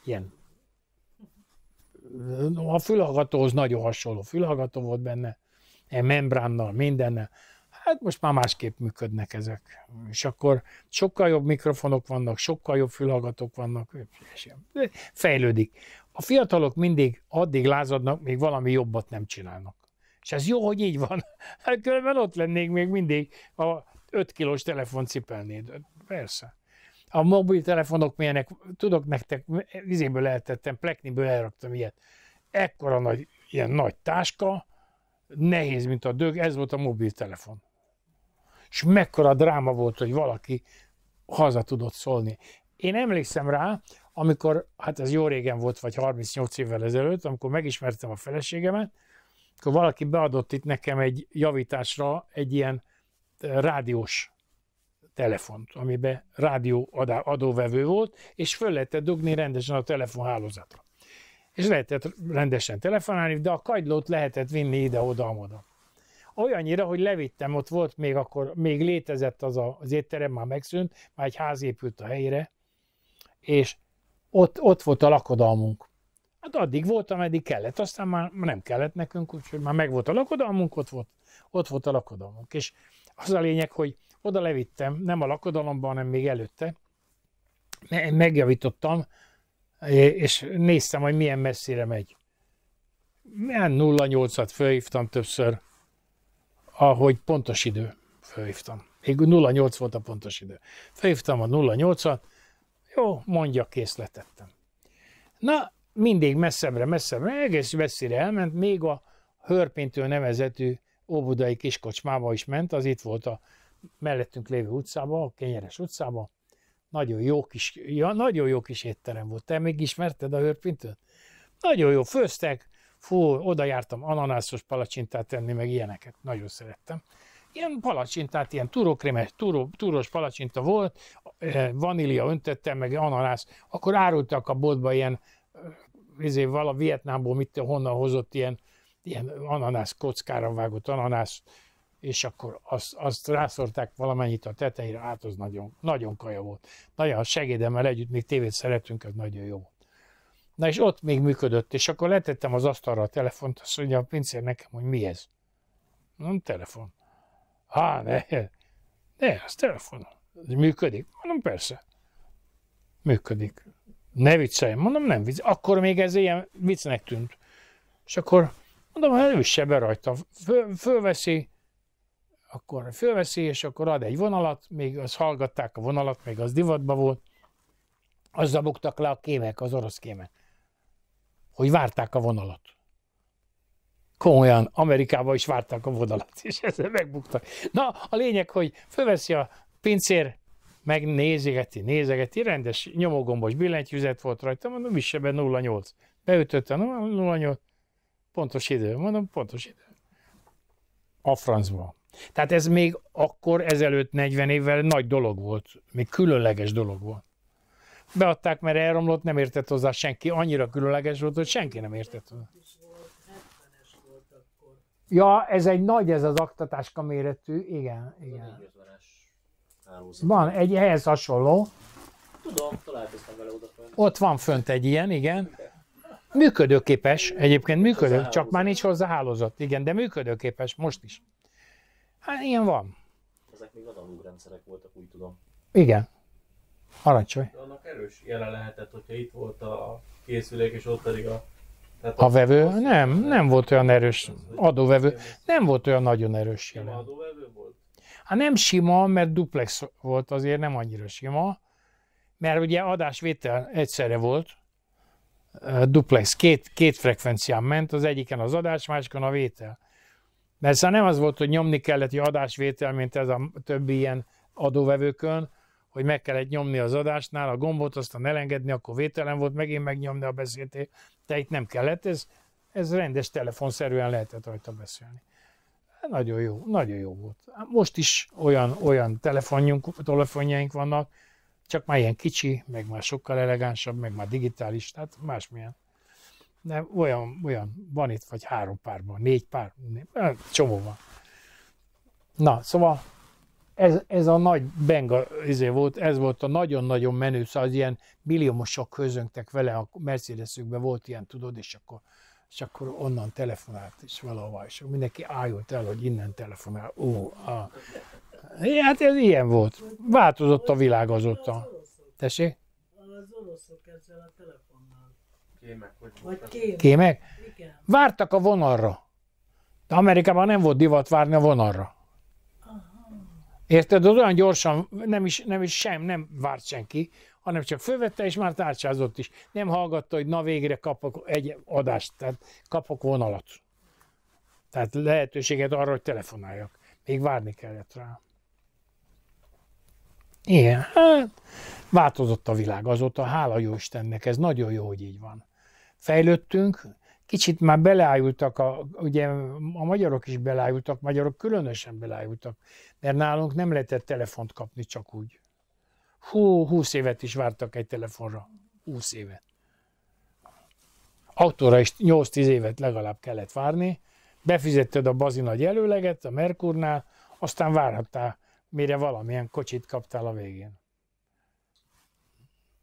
ilyen a fülhallgatóhoz nagyon hasonló fülhallgató volt benne, membránnal, mindenne. Hát most már másképp működnek ezek. És akkor sokkal jobb mikrofonok vannak, sokkal jobb fülhallgatók vannak, fejlődik. A fiatalok mindig addig lázadnak, még valami jobbat nem csinálnak. És ez jó, hogy így van. <laughs> Hát különben ott lennék még mindig a 5 kilós telefon cipelnéd. Persze. A mobiltelefonok milyenek, tudok nektek, vizéből eltettem, plekniből elraktam ilyet. Ekkora nagy, ilyen nagy táska, nehéz, mint a dög, ez volt a mobiltelefon. És mekkora dráma volt, hogy valaki haza tudott szólni. Én emlékszem rá, amikor, hát ez jó régen volt, vagy 38 évvel ezelőtt, amikor megismertem a feleségemet, akkor valaki beadott itt nekem egy javításra egy ilyen eh, rádiós telefont, amiben rádió adóvevő volt, és föl lehetett dugni rendesen a telefonhálózatra. És lehetett rendesen telefonálni, de a kagylót lehetett vinni ide-oda-amoda. Olyannyira, hogy levittem, ott volt még akkor, még létezett az a, az étterem, már megszűnt, már egy ház épült a helyére, és ott, ott volt a lakodalmunk. Hát addig volt, ameddig kellett, aztán már nem kellett nekünk, úgyhogy már megvolt a lakodalmunk, ott volt, ott volt a lakodalmunk. És az a lényeg, hogy oda levittem, nem a lakodalomban, hanem még előtte, megjavítottam, és néztem, hogy milyen messzire megy. Milyen 0,8-at fölhívtam többször, ahogy pontos idő fölhívtam. Még 0,8 volt a pontos idő. Fölhívtam a 0,8-at, jó, mondja, kész letettem. Na, mindig messzebbre, messzebbre, egész messzire elment, még a hörpintő nevezetű óbudai kiskocsmába is ment, az itt volt a mellettünk lévő utcában, a Kenyeres utcában Nagyon jó kis, ja, nagyon jó kis étterem volt. Te még ismerted a Hörpintőt? Nagyon jó, főztek, fú, oda jártam ananászos palacsintát tenni, meg ilyeneket, nagyon szerettem. Ilyen palacsintát, ilyen túrókrémes, túró, túros palacsinta volt, eh, vanília öntettem, meg ananász, akkor árultak a boltba ilyen eh, izé, vala Vietnámból mit, honnan hozott ilyen, ilyen ananász kockára vágott ananász, és akkor azt, azt rászorták valamennyit a tetejére, hát az nagyon, nagyon kaja volt. Nagyon a segédemmel együtt még tévét szeretünk, az nagyon jó volt. Na és ott még működött, és akkor letettem az asztalra a telefont, azt mondja a pincér nekem, hogy mi ez? Nem telefon. Há, ne, ne, az telefon. Működik? Mondom, persze. Működik ne viccelj, mondom, nem vicc. Akkor még ez ilyen viccnek tűnt. És akkor mondom, hát ő se be rajta. Föl, fölveszi, akkor fölveszi, és akkor ad egy vonalat, még az hallgatták a vonalat, még az divatba volt. Azzal buktak le a kémek, az orosz kémek, hogy várták a vonalat. Komolyan, Amerikában is várták a vonalat, és ezzel megbuktak. Na, a lényeg, hogy fölveszi a pincér, megnézegeti, nézegeti, rendes nyomogombos billentyűzet volt rajta, mondom, sebe 08. Beütötte a 08, pontos idő, mondom, pontos idő. A francba. Tehát ez még akkor, ezelőtt 40 évvel nagy dolog volt, még különleges dolog volt. Beadták, mert elromlott, nem értett hozzá senki, annyira különleges volt, hogy senki nem értett hozzá. Ja, ez egy nagy, ez az aktatáska méretű, igen, igen hálózat. Van, egy ehhez hasonló.
Tudom, találkoztam vele odafönt.
Ott van fönt egy ilyen, igen. Működőképes, egyébként működő, csak már nincs hozzá hálózat. Igen, de működőképes most is. Hát ilyen van.
Ezek még rendszerek voltak, úgy tudom.
Igen. Arancsolj.
Annak erős jele lehetett, hogyha itt volt a készülék, és ott pedig a tehát a
vevő? Nem, nem volt olyan erős adóvevő. Nem volt olyan nagyon erős jelen.
adóvevő volt?
Hát nem sima, mert duplex volt azért nem annyira sima, mert ugye adásvétel egyszerre volt, duplex, két, két frekvencián ment, az egyiken az adás, másikon a vétel. Mert szóval nem az volt, hogy nyomni kellett, hogy adásvétel, mint ez a többi ilyen adóvevőkön, hogy meg kellett nyomni az adásnál a gombot, aztán elengedni, akkor vételen volt, megint megnyomni a beszéltét. De itt nem kellett, ez, ez rendes telefonszerűen lehetett rajta beszélni. Hát nagyon jó, nagyon jó volt. Hát most is olyan, olyan telefonjunk, telefonjaink vannak, csak már ilyen kicsi, meg már sokkal elegánsabb, meg már digitális, tehát másmilyen. Nem, olyan, olyan, van itt vagy három párban, négy pár, négy, hát csomó van. Na, szóval ez, ez a nagy benga izé volt, ez volt a nagyon-nagyon menő, szóval az ilyen milliómosok közöntek vele, a mercedes volt ilyen, tudod, és akkor és akkor onnan telefonált is valahova, és mindenki ájult el, hogy innen telefonál. Ó, a... Hát ez ilyen volt. Változott a világ azóta. Tessék? Az
oroszok ezzel a telefonnal.
Kémek, kémek. Igen. Vártak a vonalra. De Amerikában nem volt divat várni a vonalra. Érted? Az olyan gyorsan, nem is, nem is sem, nem várt senki, hanem csak fölvette, és már tárcsázott is. Nem hallgatta, hogy na végre kapok egy adást, tehát kapok vonalat. Tehát lehetőséget arra, hogy telefonáljak. Még várni kellett rá. Igen, hát változott a világ azóta, hála jó Istennek, ez nagyon jó, hogy így van. Fejlődtünk, kicsit már beleájultak, a, ugye a magyarok is beleájultak, magyarok különösen beleájultak, mert nálunk nem lehetett telefont kapni csak úgy. Hú, húsz évet is vártak egy telefonra. Húsz évet. Autóra is 8-10 évet legalább kellett várni. Befizetted a nagy előleget a Merkurnál, aztán várhattál, mire valamilyen kocsit kaptál a végén.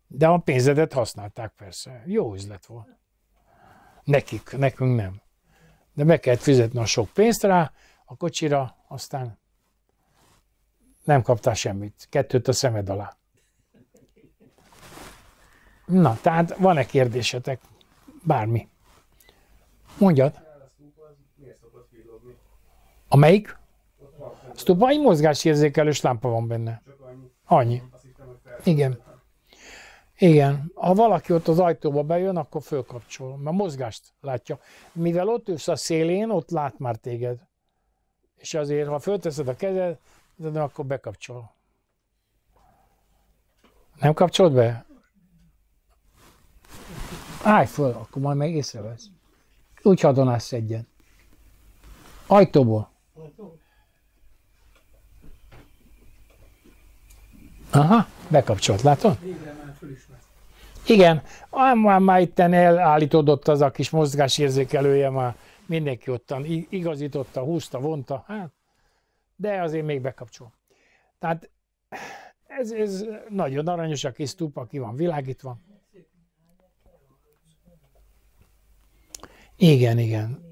De a pénzedet használták persze. Jó üzlet volt. Nekik, nekünk nem. De meg kellett fizetni a sok pénzt rá, a kocsira, aztán nem kaptál semmit. Kettőt a szemed alá. Na, tehát van-e kérdésetek? Bármi. Mondjad. A melyik? Stupa, egy mozgásérzékelős lámpa van benne. Annyi. Igen. Igen. Ha valaki ott az ajtóba bejön, akkor fölkapcsol, mert mozgást látja. Mivel ott ülsz a szélén, ott lát már téged. És azért, ha fölteszed a kezed, de akkor bekapcsol. Nem kapcsolod be? Állj föl, akkor majd meg észrevesz. Úgy hadonász szedjen. Ajtóból. Aha, bekapcsolt, látod? Igen, már, már, már itt elállítódott az a kis mozgásérzékelője már. Mindenki ottan igazította, húzta, vonta, hát. De azért még bekapcsol. Tehát ez, ez nagyon aranyos a kis tupa, aki van világítva. Igen, igen.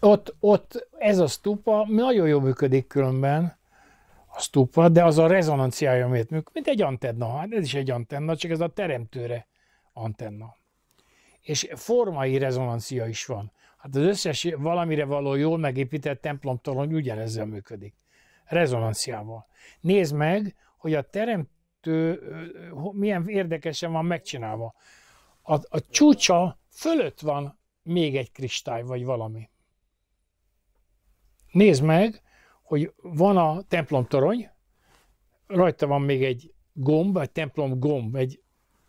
Ott, ott ez a stupa nagyon jól működik különben, a stupa, de az a rezonanciája miért működik, mint egy antenna. Hát ez is egy antenna, csak ez a teremtőre antenna. És formai rezonancia is van. Hát az összes valamire való jól megépített templomtól, hogy ugyanezzel működik. Rezonanciával. Nézd meg, hogy a teremtő milyen érdekesen van megcsinálva. A, a csúcsa fölött van még egy kristály, vagy valami. Nézd meg, hogy van a templom torony, rajta van még egy gomb, egy templom gomb, egy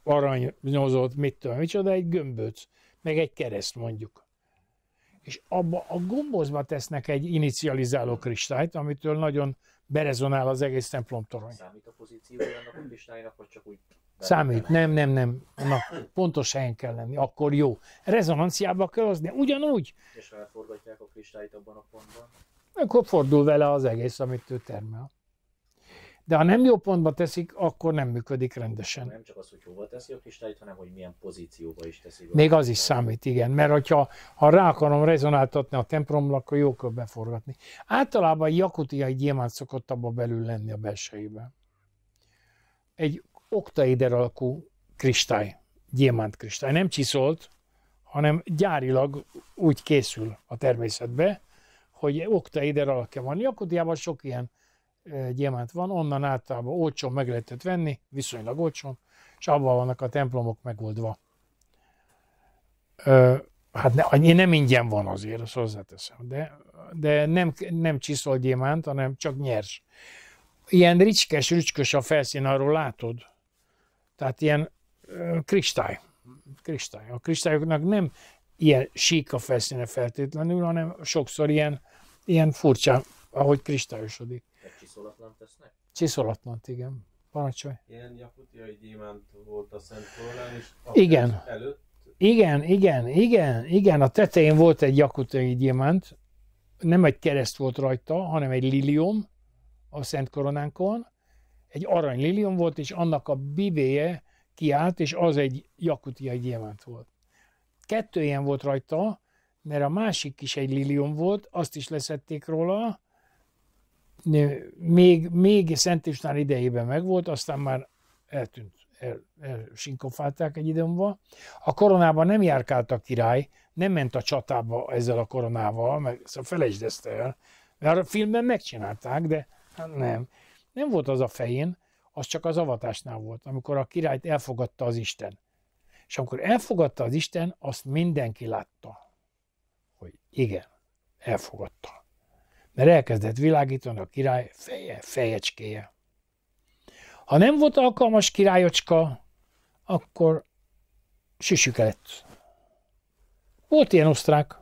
aranyozott, mit tudom, micsoda, egy gömböc, meg egy kereszt mondjuk. És abba a gombozba tesznek egy inicializáló kristályt, amitől nagyon berezonál az egész templom torony. Számít
a pozíciója annak a kristálynak, vagy csak úgy
Számít, nem, nem, nem. Na, pontos helyen kell lenni, akkor jó. Rezonanciába kell hozni, ugyanúgy.
És elforgatják a kristályt abban a pontban?
Akkor fordul vele az egész, amit ő termel. De ha nem jó pontba teszik, akkor nem működik rendesen. Nem
csak az, hogy hova teszi a kristályt, hanem hogy milyen pozícióba
is teszi. Még az is számít, igen. Mert hogyha, ha rá akarom rezonáltatni a templomra, akkor jó kell beforgatni. Általában egy jakutiai gyémánt szokott abba belül lenni a belsejében. Egy oktaider alakú kristály, kristály. Nem csiszolt, hanem gyárilag úgy készül a természetbe, hogy oktaider alakja van. Jakutiában sok ilyen gyémánt van, onnan általában olcsón meg lehetett venni, viszonylag olcsón, és abban vannak a templomok megoldva. Ö, hát ne, nem ingyen van azért, azt hozzáteszem, de, de nem, nem csiszol gyémánt, hanem csak nyers. Ilyen ricskes, rücskös a felszín, arról látod, tehát ilyen kristály. kristály. A kristályoknak nem ilyen sík a felszíne feltétlenül, hanem sokszor ilyen, ilyen furcsa, ahogy kristályosodik.
Csiszolatlan tesznek?
Csiszolatlan, igen. Parancsolj.
Ilyen japutiai gyémánt volt a Szent Korlán, és igen. előtt
igen, igen, igen, igen, a tetején volt egy jakutai gyémánt, nem egy kereszt volt rajta, hanem egy lilium a Szent Koronánkon, egy arany lilium volt, és annak a bibéje kiállt, és az egy jakutiai gyémánt volt. Kettő ilyen volt rajta, mert a másik is egy lilium volt, azt is leszették róla, még, még Szent István idejében megvolt, aztán már eltűnt, el, sinkofálták egy időmban. A koronában nem járkált a király, nem ment a csatába ezzel a koronával, meg szóval felejtsd ezt el, mert a filmben megcsinálták, de hát nem. Nem volt az a fején, az csak az avatásnál volt, amikor a királyt elfogadta az Isten. És amikor elfogadta az Isten, azt mindenki látta, hogy igen, elfogadta. Mert elkezdett világítani a király feje, fejecskéje. Ha nem volt alkalmas királyocska, akkor süsüke lett. Volt ilyen osztrák,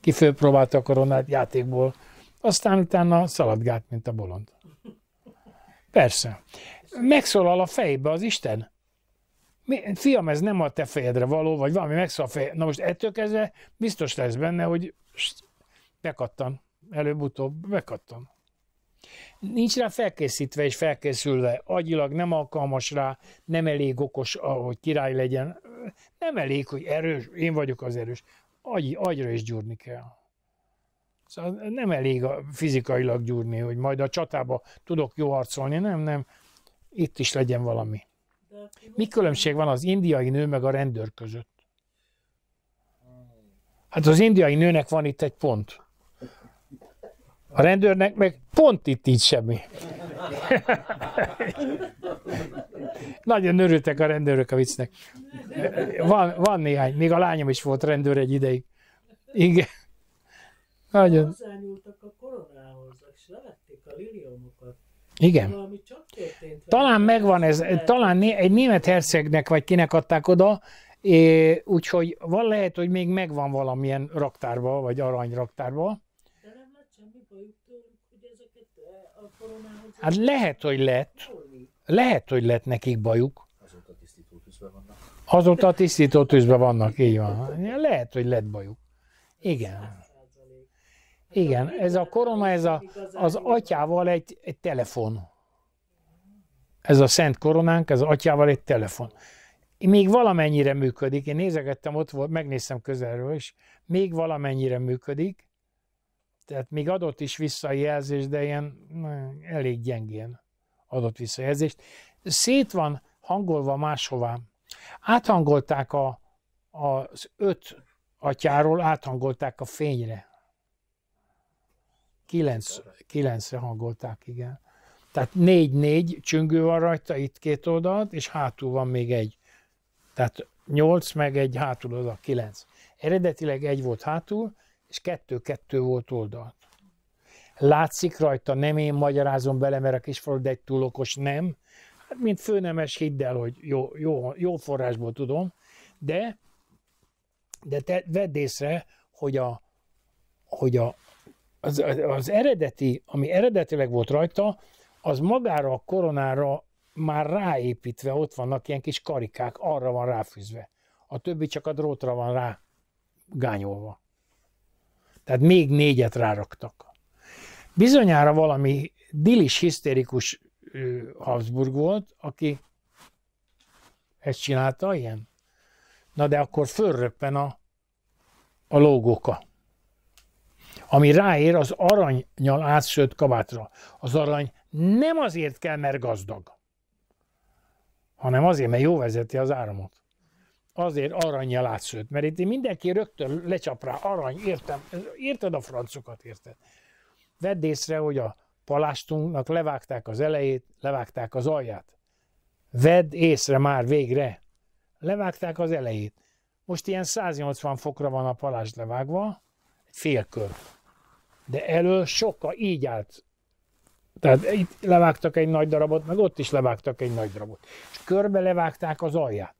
ki fölpróbálta a koronát játékból, aztán utána szaladgált, mint a bolond. Persze. Megszólal a fejbe az Isten. Fiam, ez nem a te fejedre való, vagy valami megszólal a fej... Na most ettől kezdve biztos lesz benne, hogy bekattan. Előbb-utóbb bekattan. Nincs rá felkészítve és felkészülve. Agyilag nem alkalmas rá, nem elég okos, ahogy király legyen. Nem elég, hogy erős, én vagyok az erős. Agy, agyra is gyúrni kell. Szóval nem elég a fizikailag gyúrni, hogy majd a csatába tudok jó harcolni, nem, nem, itt is legyen valami. Mi különbség van az indiai nő meg a rendőr között? Hát az indiai nőnek van itt egy pont. A rendőrnek meg pont itt így semmi.
<laughs>
Nagyon örültek a rendőrök a viccnek. Van, van néhány, még a lányom is volt rendőr egy ideig. Igen. Nagyon.
Hozzányúltak a koronához, és levették a liliomokat. Igen.
Talán megvan ez, talán egy német hercegnek vagy kinek adták oda, úgyhogy van lehet, hogy még megvan valamilyen raktárba, vagy aranyraktárba.
De nem lett semmi bajuk hogy ezeket e, a koronához...
Hát lehet, hogy lett. Lehet, hogy lett nekik bajuk. Azóta tűzben vannak. Azóta tűzben vannak, így van. Lehet, hogy lett bajuk. Igen. Igen, ez a korona, ez a, az atyával egy, egy telefon. Ez a szent koronánk, ez az atyával egy telefon. Még valamennyire működik, én nézegettem, ott volt, megnéztem közelről is, még valamennyire működik, tehát még adott is jelzést, de ilyen elég gyengén adott visszajelzést. Szét van hangolva máshová. Áthangolták a, az öt atyáról, áthangolták a fényre Kilenc, kilencre hangolták, igen. Tehát négy-négy csüngő van rajta, itt két oldalt, és hátul van még egy. Tehát nyolc, meg egy hátul oldal, kilenc. Eredetileg egy volt hátul, és kettő-kettő volt oldalt. Látszik rajta, nem én magyarázom bele, mert a kisfalu egy túl okos, nem. Hát, mint főnemes, hidd el, hogy jó, jó, jó forrásból tudom, de, de te vedd észre, hogy a, hogy a, az, az eredeti, ami eredetileg volt rajta, az magára a koronára már ráépítve ott vannak ilyen kis karikák, arra van ráfűzve. A többi csak a drótra van rá gányolva. Tehát még négyet ráraktak. Bizonyára valami dilis, hisztérikus Habsburg volt, aki ezt csinálta ilyen. Na de akkor fölröppen a, a lógóka ami ráér az aranynyal átsőtt kabátra. Az arany nem azért kell, mert gazdag, hanem azért, mert jó vezeti az áramot. Azért aranyjal átsőtt, mert itt mindenki rögtön lecsap rá, arany, értem, érted a francokat, érted. Vedd észre, hogy a palástunknak levágták az elejét, levágták az alját. Vedd észre már végre. Levágták az elejét. Most ilyen 180 fokra van a palást levágva, félkör. De elől sokkal így állt. Tehát itt levágtak egy nagy darabot, meg ott is levágtak egy nagy darabot. És körbe levágták az alját.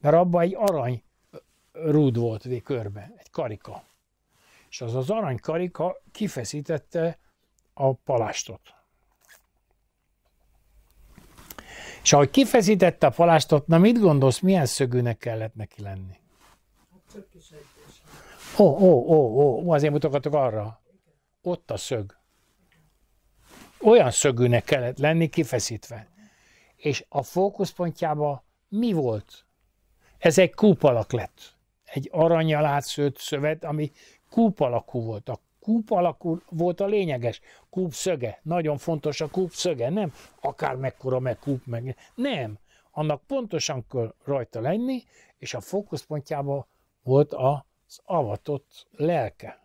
Mert abban egy arany rúd volt vég körbe, egy karika. És az az arany karika kifeszítette a palástot. És ahogy kifeszítette a palástot, na mit gondolsz, milyen szögűnek kellett neki lenni? Hát Ó, ó, ó, ó, azért mutogatok arra. Ott a szög. Olyan szögűnek kellett lenni kifeszítve. És a fókuszpontjába mi volt? Ez egy kúp alak lett. Egy aranyjal átszőtt szövet, ami kúp alakú volt. A kúp alakú volt a lényeges. Kúp szöge. Nagyon fontos a kúp szöge, nem? Akár mekkora meg kúp meg. Nem. Annak pontosan kell rajta lenni, és a fókuszpontjába volt a az avatott lelke.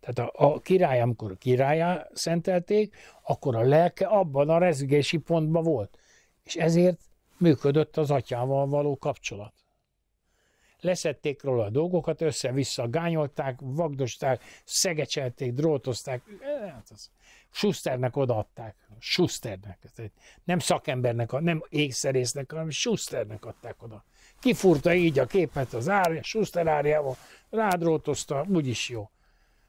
Tehát a, a király, amikor királyá szentelték, akkor a lelke abban a rezgési pontban volt. És ezért működött az atyával való kapcsolat. Leszették róla a dolgokat, össze-vissza gányolták, vagdosták, szegecselték, drótozták, e, hát az, Schusternek odaadták. Schusternek. Nem szakembernek, nem ékszerésznek, hanem Schusternek adták oda. Kifúrta így a képet az árja, Schuster árjával, rádrótozta, úgyis jó.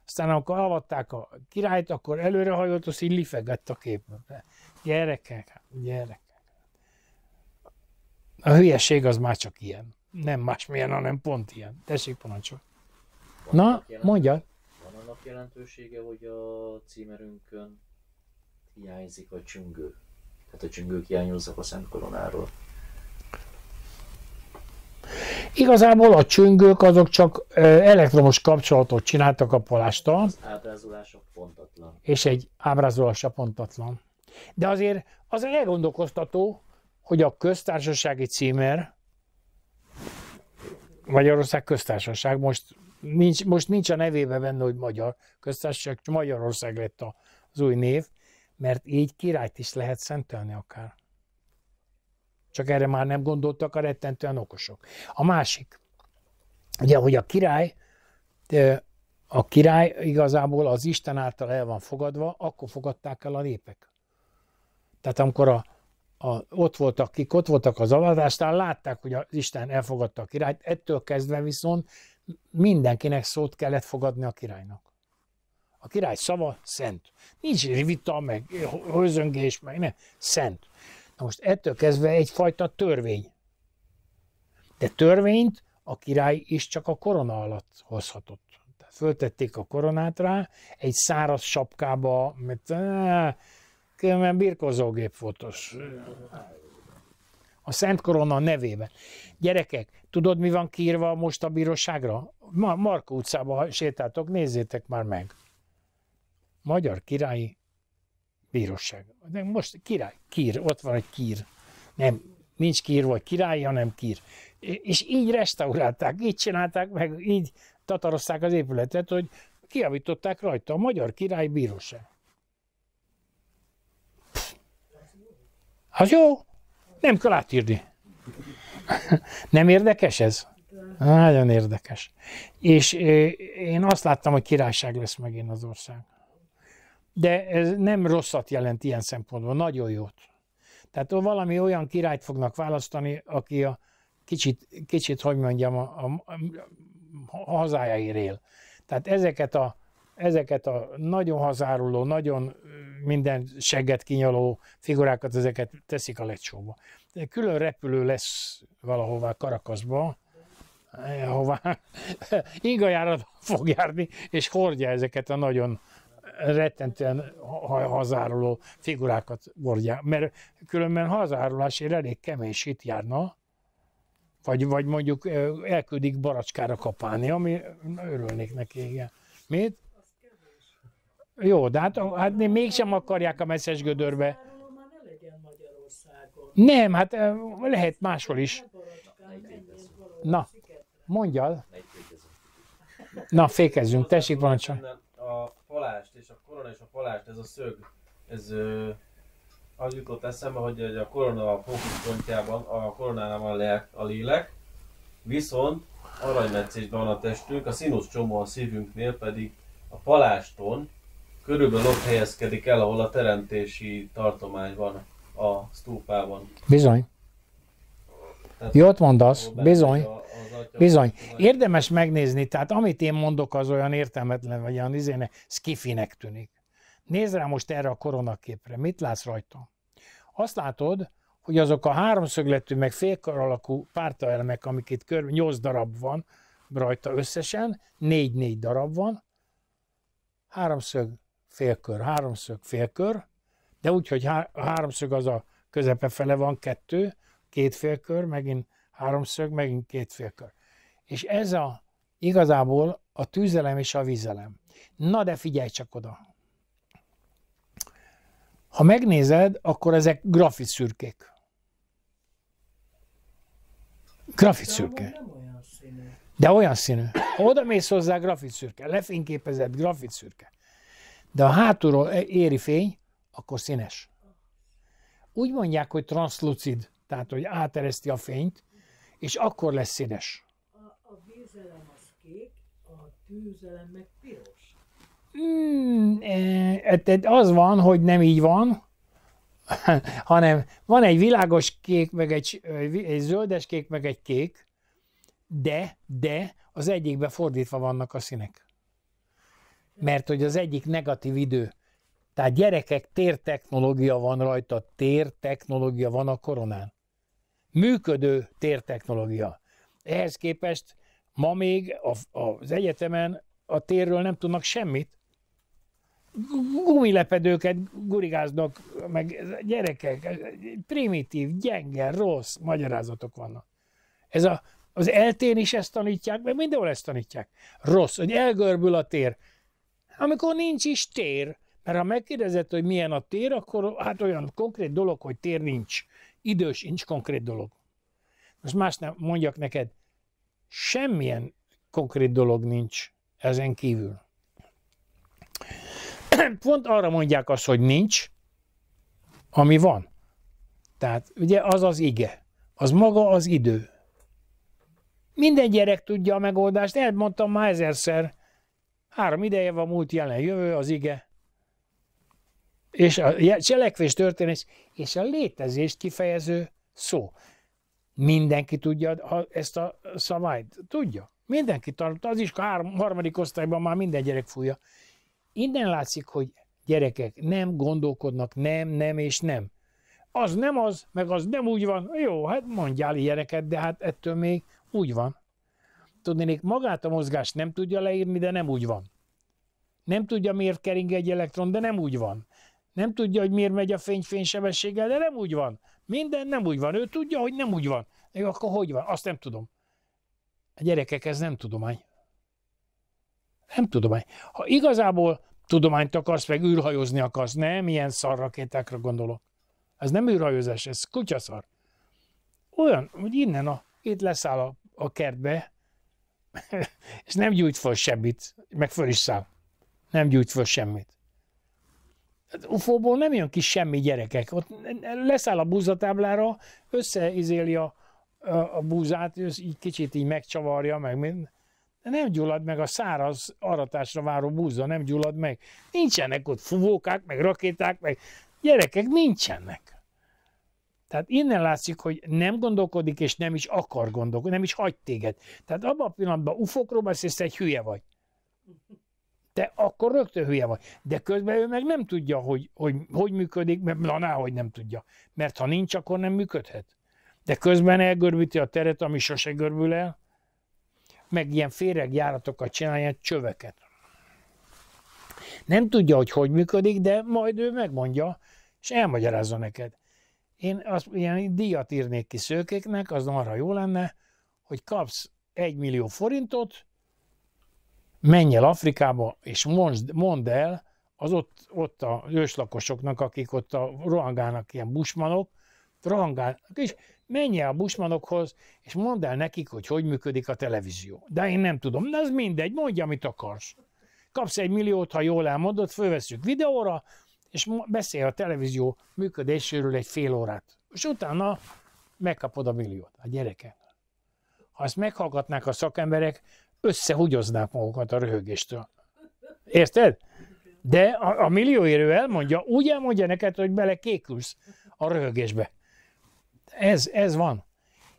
Aztán amikor avatták a királyt, akkor előrehajolt, azt így lifegett a képbe. Gyerekek, hát, gyerekek. A hülyeség az már csak ilyen. Nem másmilyen, hanem pont ilyen. Tessék, parancsolj. Na, mondja.
Van annak jelentősége, hogy a címerünkön hiányzik a csüngő? Tehát a csüngők hiányoznak a Szent Koronáról.
Igazából a csöngők azok csak elektromos kapcsolatot csináltak a palástól. Az
ábrázolása pontatlan.
És egy ábrázolása pontatlan. De azért az elgondolkoztató, hogy a köztársasági címer, Magyarország köztársaság, most nincs, most nincs a nevébe benne, hogy magyar köztársaság, csak Magyarország lett az új név, mert így királyt is lehet szentelni akár. Csak erre már nem gondoltak a rettentően okosok. A másik, ugye, hogy a király, a király igazából az Isten által el van fogadva, akkor fogadták el a népek. Tehát amikor a, a, ott voltak kik, ott voltak az avatásnál, látták, hogy az Isten elfogadta a királyt, ettől kezdve viszont mindenkinek szót kellett fogadni a királynak. A király szava szent. Nincs vita, meg hőzöngés, meg ne, szent most ettől kezdve egyfajta törvény. De törvényt a király is csak a korona alatt hozhatott. Tehát föltették a koronát rá, egy száraz sapkába, mert eh, különben birkozógép fotos. A Szent Korona nevében. Gyerekek, tudod, mi van kiírva most a bíróságra? Ma Marka utcába sétáltok, nézzétek már meg. Magyar királyi vírusság. De most király, kír, ott van egy kír. Nem, nincs kír vagy király, hanem kír. És így restaurálták, így csinálták meg, így tatarozták az épületet, hogy kiavították rajta a Magyar Király Bíróság. Az jó, nem kell átírni. <laughs> Nem érdekes ez? Nagyon érdekes. És én azt láttam, hogy királyság lesz megint az ország. De ez nem rosszat jelent ilyen szempontból, nagyon jót. Tehát valami olyan királyt fognak választani, aki a kicsit, kicsit hogy mondjam, a, a, a hazájáért él. Tehát ezeket a, ezeket a nagyon hazáruló, nagyon minden segget kinyaló figurákat, ezeket teszik a lecsóba. De külön repülő lesz valahová Karakaszba, ahová eh, <laughs> ingajárat fog járni, és hordja ezeket a nagyon rettentően hazáruló figurákat hordják, mert különben hazárulásért elég kemény sit járna, vagy, vagy mondjuk elküldik baracskára kapálni, ami örülnék neki, igen. Mit? Jó, de hát, hát mégsem akarják a messzes gödörbe. Nem, hát lehet máshol is. Na, mondjál. Na, fékezzünk, tessék parancsolni.
A, falást, és a korona és a falást, ez a szög, ez ö, az jutott eszembe, hogy a korona a fókuszpontjában, a koronánál van a, lélek, viszont aranymetszésben van a testünk, a színusz csomó a szívünknél pedig a paláston körülbelül ott helyezkedik el, ahol a teremtési tartomány
van a stúpában. Bizony. Tehát, Jót mondasz, bizony. A, Bizony. Érdemes megnézni, tehát amit én mondok, az olyan értelmetlen, vagy olyan izének, skifinek tűnik. Nézd rá most erre a koronaképre, mit látsz rajta? Azt látod, hogy azok a háromszögletű, meg félkar alakú pártaelemek, amik itt körül, 8 darab van rajta összesen, 4-4 darab van, háromszög, félkör, háromszög, félkör, de úgy, hogy há- a háromszög az a közepe fele van kettő, két félkör, megint háromszög, megint két félkör. És ez a igazából a tűzelem és a vízelem. Na de figyelj csak oda! Ha megnézed, akkor ezek Grafit szürke. De olyan színű. Ha oda mész hozzá, szürke. Lefényképezett szürke. De ha hátulról e, éri fény, akkor színes. Úgy mondják, hogy translucid, tehát hogy átereszti a fényt, és akkor lesz színes.
A, a vízelem az kék, a tűzelem meg piros.
Mm, az van, hogy nem így van, <laughs> hanem van egy világos kék, meg egy, egy zöldes kék, meg egy kék, de, de az egyikbe fordítva vannak a színek. Mert hogy az egyik negatív idő. Tehát gyerekek, tértechnológia van rajta, tértechnológia van a koronán működő tértechnológia. Ehhez képest ma még a, az egyetemen a térről nem tudnak semmit. Gumilepedőket gurigáznak, meg gyerekek, primitív, gyenge, rossz magyarázatok vannak. Ez a, az eltén is ezt tanítják, meg mindenhol ezt tanítják. Rossz, hogy elgörbül a tér. Amikor nincs is tér, mert ha megkérdezett, hogy milyen a tér, akkor hát olyan konkrét dolog, hogy tér nincs. Idős, nincs konkrét dolog. Most más nem mondjak neked, semmilyen konkrét dolog nincs ezen kívül. <clears throat> Pont arra mondják azt, hogy nincs, ami van. Tehát ugye az az ige, az maga az idő. Minden gyerek tudja a megoldást, elmondtam már ezerszer. Három ideje van, múlt, jelen, jövő, az ige és a cselekvés történés, és a létezést kifejező szó. Mindenki tudja ha ezt a szabályt? Tudja. Mindenki tanult, Az is három, harmadik osztályban már minden gyerek fújja. Innen látszik, hogy gyerekek nem gondolkodnak, nem, nem és nem. Az nem az, meg az nem úgy van. Jó, hát mondjál ilyeneket, de hát ettől még úgy van. Tudnék, magát a mozgást nem tudja leírni, de nem úgy van. Nem tudja, miért kering egy elektron, de nem úgy van nem tudja, hogy miért megy a fény fénysebességgel, de nem úgy van. Minden nem úgy van. Ő tudja, hogy nem úgy van. Még akkor hogy van? Azt nem tudom. A gyerekek, ez nem tudomány. Nem tudomány. Ha igazából tudományt akarsz, meg űrhajózni akarsz, nem ilyen szarrakétákra gondolok. Ez nem űrhajózás, ez kutyaszar. Olyan, hogy innen a, itt leszáll a, a kertbe, <laughs> és nem gyújt fel semmit, meg föl is száll. Nem gyújt fel semmit. UFO-ból nem jön ki semmi gyerekek. Ott leszáll a búzatáblára, összeizéli a, a, a búzát, így kicsit így megcsavarja, meg mind. De nem gyullad meg a száraz aratásra váró búza, nem gyullad meg. Nincsenek ott fuvókák, meg rakéták, meg gyerekek nincsenek. Tehát innen látszik, hogy nem gondolkodik, és nem is akar gondolkodni, nem is hagy téged. Tehát abban a pillanatban ufokról beszélsz, egy hülye vagy te akkor rögtön hülye vagy. De közben ő meg nem tudja, hogy hogy, hogy működik, mert na, hogy nem tudja. Mert ha nincs, akkor nem működhet. De közben elgörbíti a teret, ami sose görbül el, meg ilyen féreg járatokat csinálják, csöveket. Nem tudja, hogy hogy működik, de majd ő megmondja, és elmagyarázza neked. Én azt, ilyen díjat írnék ki szőkéknek, az arra jó lenne, hogy kapsz egy millió forintot, menj el Afrikába, és mondd, mondd el az ott, ott a őslakosoknak, akik ott a rohangálnak ilyen busmanok, rohangálnak, és menj el a busmanokhoz, és mondd el nekik, hogy hogy működik a televízió. De én nem tudom, de ez mindegy, mondja, amit akarsz. Kapsz egy milliót, ha jól elmondod, fölveszünk videóra, és beszél a televízió működéséről egy fél órát. És utána megkapod a milliót a gyerekek. Ha ezt meghallgatnák a szakemberek, összehugyoznák magukat a röhögéstől. Érted? De a, a millióérő elmondja, úgy elmondja neked, hogy bele kékülsz a röhögésbe. Ez, ez van.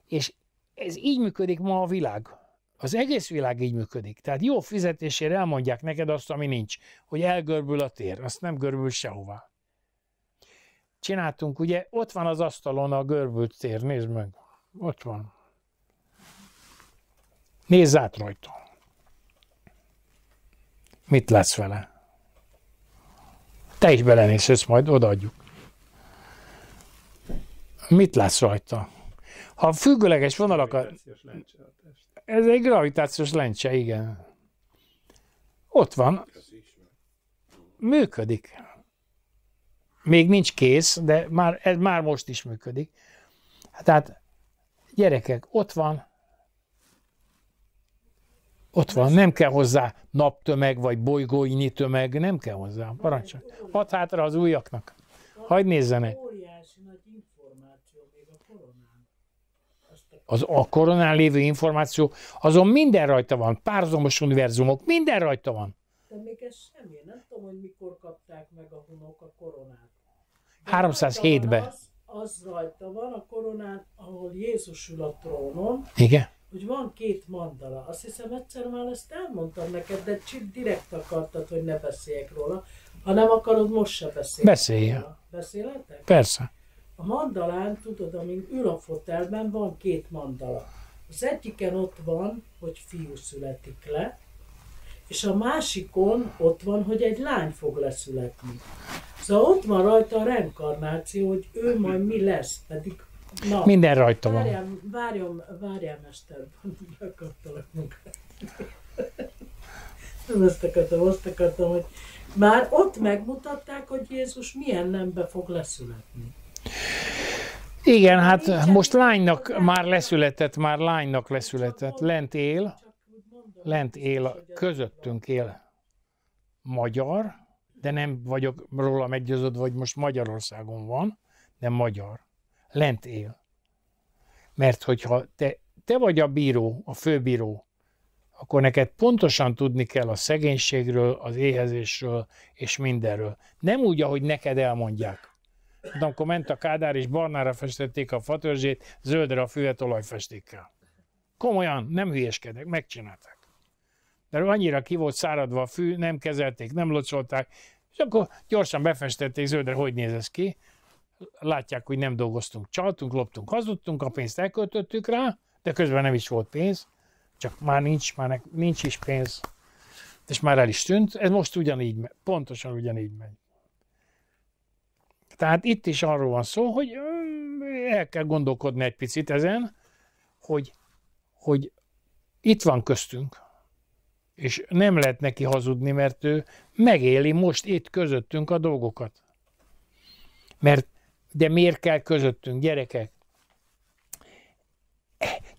És ez így működik ma a világ. Az egész világ így működik. Tehát jó fizetésért elmondják neked azt, ami nincs. Hogy elgörbül a tér, azt nem görbül sehová. Csináltunk, ugye, ott van az asztalon a görbült tér, nézd meg. Ott van. Nézz át rajta. Mit lesz vele? Te is belenézsz, ezt majd odaadjuk. Mit látsz rajta? Ha függőleges vonalakat... Ez egy gravitációs lencse, igen. Ott van. Működik. Még nincs kész, de már, ez már most is működik. Hát, tehát gyerekek, ott van, ott van, nem kell hozzá naptömeg, vagy bolygóinyi tömeg, nem kell hozzá, parancsolj. Add hátra az újaknak. Hagy nézzenek. Az a koronán lévő információ, azon minden rajta van, Párzomos univerzumok, minden rajta van.
De még ez semmi, nem tudom, hogy mikor kapták meg a hunok a koronát.
307-ben. Az,
az rajta van a koronán, ahol Jézus ül a trónon. Igen hogy van két mandala. Azt hiszem egyszer már ezt elmondtam neked, de csak direkt akartad, hogy ne beszéljek róla. Ha nem akarod, most se beszélni. Beszélj. Beszéletek? Persze. A mandalán, tudod, amíg ül a fotelben, van két mandala. Az egyiken ott van, hogy fiú születik le, és a másikon ott van, hogy egy lány fog leszületni. Szóval ott van rajta a reinkarnáció, hogy ő majd mi lesz, pedig Na, Minden rajta van. Várjál, várjam, várjál mester, akartalak munkát. Nem ezt akartam, azt akartam, hogy már ott megmutatták, hogy Jézus milyen nembe fog leszületni.
Igen, hát Nincsen most lánynak már leszületett, már lánynak leszületett. Lent él, lent él, közöttünk él magyar, de nem vagyok róla meggyőződve, hogy most Magyarországon van, de magyar lent él. Mert hogyha te, te vagy a bíró, a főbíró, akkor neked pontosan tudni kell a szegénységről, az éhezésről és mindenről. Nem úgy, ahogy neked elmondják. De amikor ment a Kádár, és barnára festették a fatörzsét, zöldre a füvet olajfestékkel. Komolyan, nem hülyeskedek, megcsinálták. De annyira ki volt száradva a fű, nem kezelték, nem locsolták, és akkor gyorsan befestették zöldre, hogy néz ez ki, látják, hogy nem dolgoztunk, csaltunk, loptunk, hazudtunk, a pénzt elköltöttük rá, de közben nem is volt pénz, csak már nincs, már ne, nincs is pénz, és már el is tűnt. Ez most ugyanígy, pontosan ugyanígy megy. Tehát itt is arról van szó, hogy el kell gondolkodni egy picit ezen, hogy, hogy itt van köztünk, és nem lehet neki hazudni, mert ő megéli most itt közöttünk a dolgokat. Mert de miért kell közöttünk, gyerekek?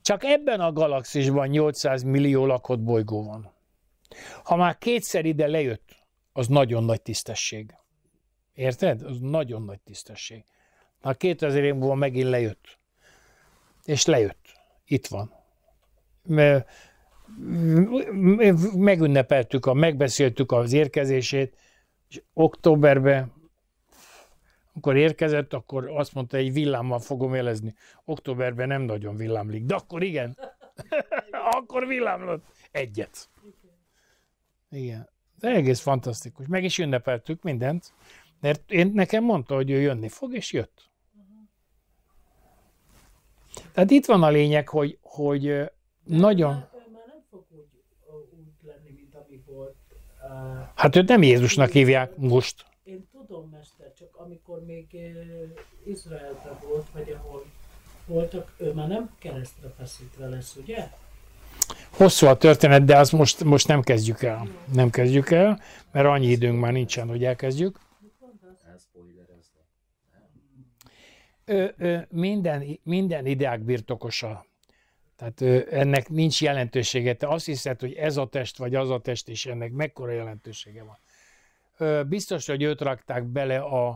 Csak ebben a galaxisban 800 millió lakott bolygó van. Ha már kétszer ide lejött, az nagyon nagy tisztesség. Érted? Az nagyon nagy tisztesség. Már 2000 év múlva megint lejött. És lejött. Itt van. Megünnepeltük, a, megbeszéltük az érkezését, és októberben akkor érkezett, akkor azt mondta, egy villámmal fogom jelezni. Októberben nem nagyon villámlik, de akkor igen. <laughs> akkor villámlott. Egyet. Igen. De egész fantasztikus. Meg is ünnepeltük mindent, mert én, nekem mondta, hogy ő jönni fog, és jött. Tehát itt van a lényeg, hogy, hogy nagyon... Hát, hát őt nem Jézusnak hívják most.
Én tudom, mester csak amikor még Izraelben volt, vagy ahol voltak, ő már nem keresztre feszítve lesz, ugye?
Hosszú a történet, de azt most, most nem kezdjük el. Nem kezdjük el, mert annyi időnk már nincsen, hogy elkezdjük. Ö, ö, minden, minden ideák birtokosa. Tehát ö, ennek nincs jelentősége. Te azt hiszed, hogy ez a test vagy az a test, és ennek mekkora jelentősége van. Biztos, hogy őt rakták bele a,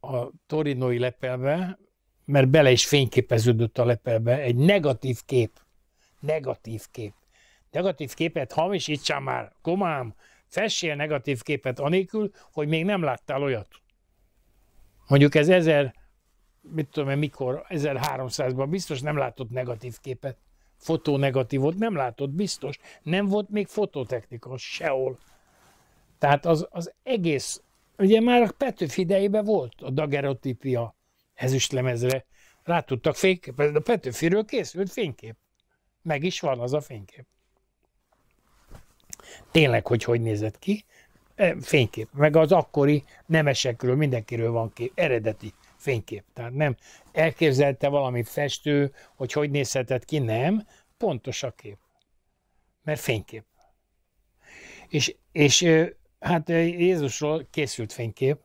a torinói lepelbe, mert bele is fényképeződött a lepelbe. Egy negatív kép. Negatív kép. Negatív képet hamisítsál már, komám, fessél negatív képet anélkül, hogy még nem láttál olyat. Mondjuk ez ezer, mit tudom én mikor, 1300-ban biztos nem látott negatív képet. fotó Fotonegatívot nem látott, biztos. Nem volt még fototechnika sehol. Tehát az, az egész, ugye már a Petőfi idejében volt a dagerotípia ezüstlemezre, rá tudtak fényképezni, a Petőfiről készült fénykép. Meg is van az a fénykép. Tényleg, hogy hogy nézett ki, e, fénykép, meg az akkori nemesekről, mindenkiről van kép, eredeti fénykép. Tehát nem elképzelte valami festő, hogy hogy nézhetett ki, nem, pontos a kép. Mert fénykép. És, és Hát eh, Jézusról készült fénykép,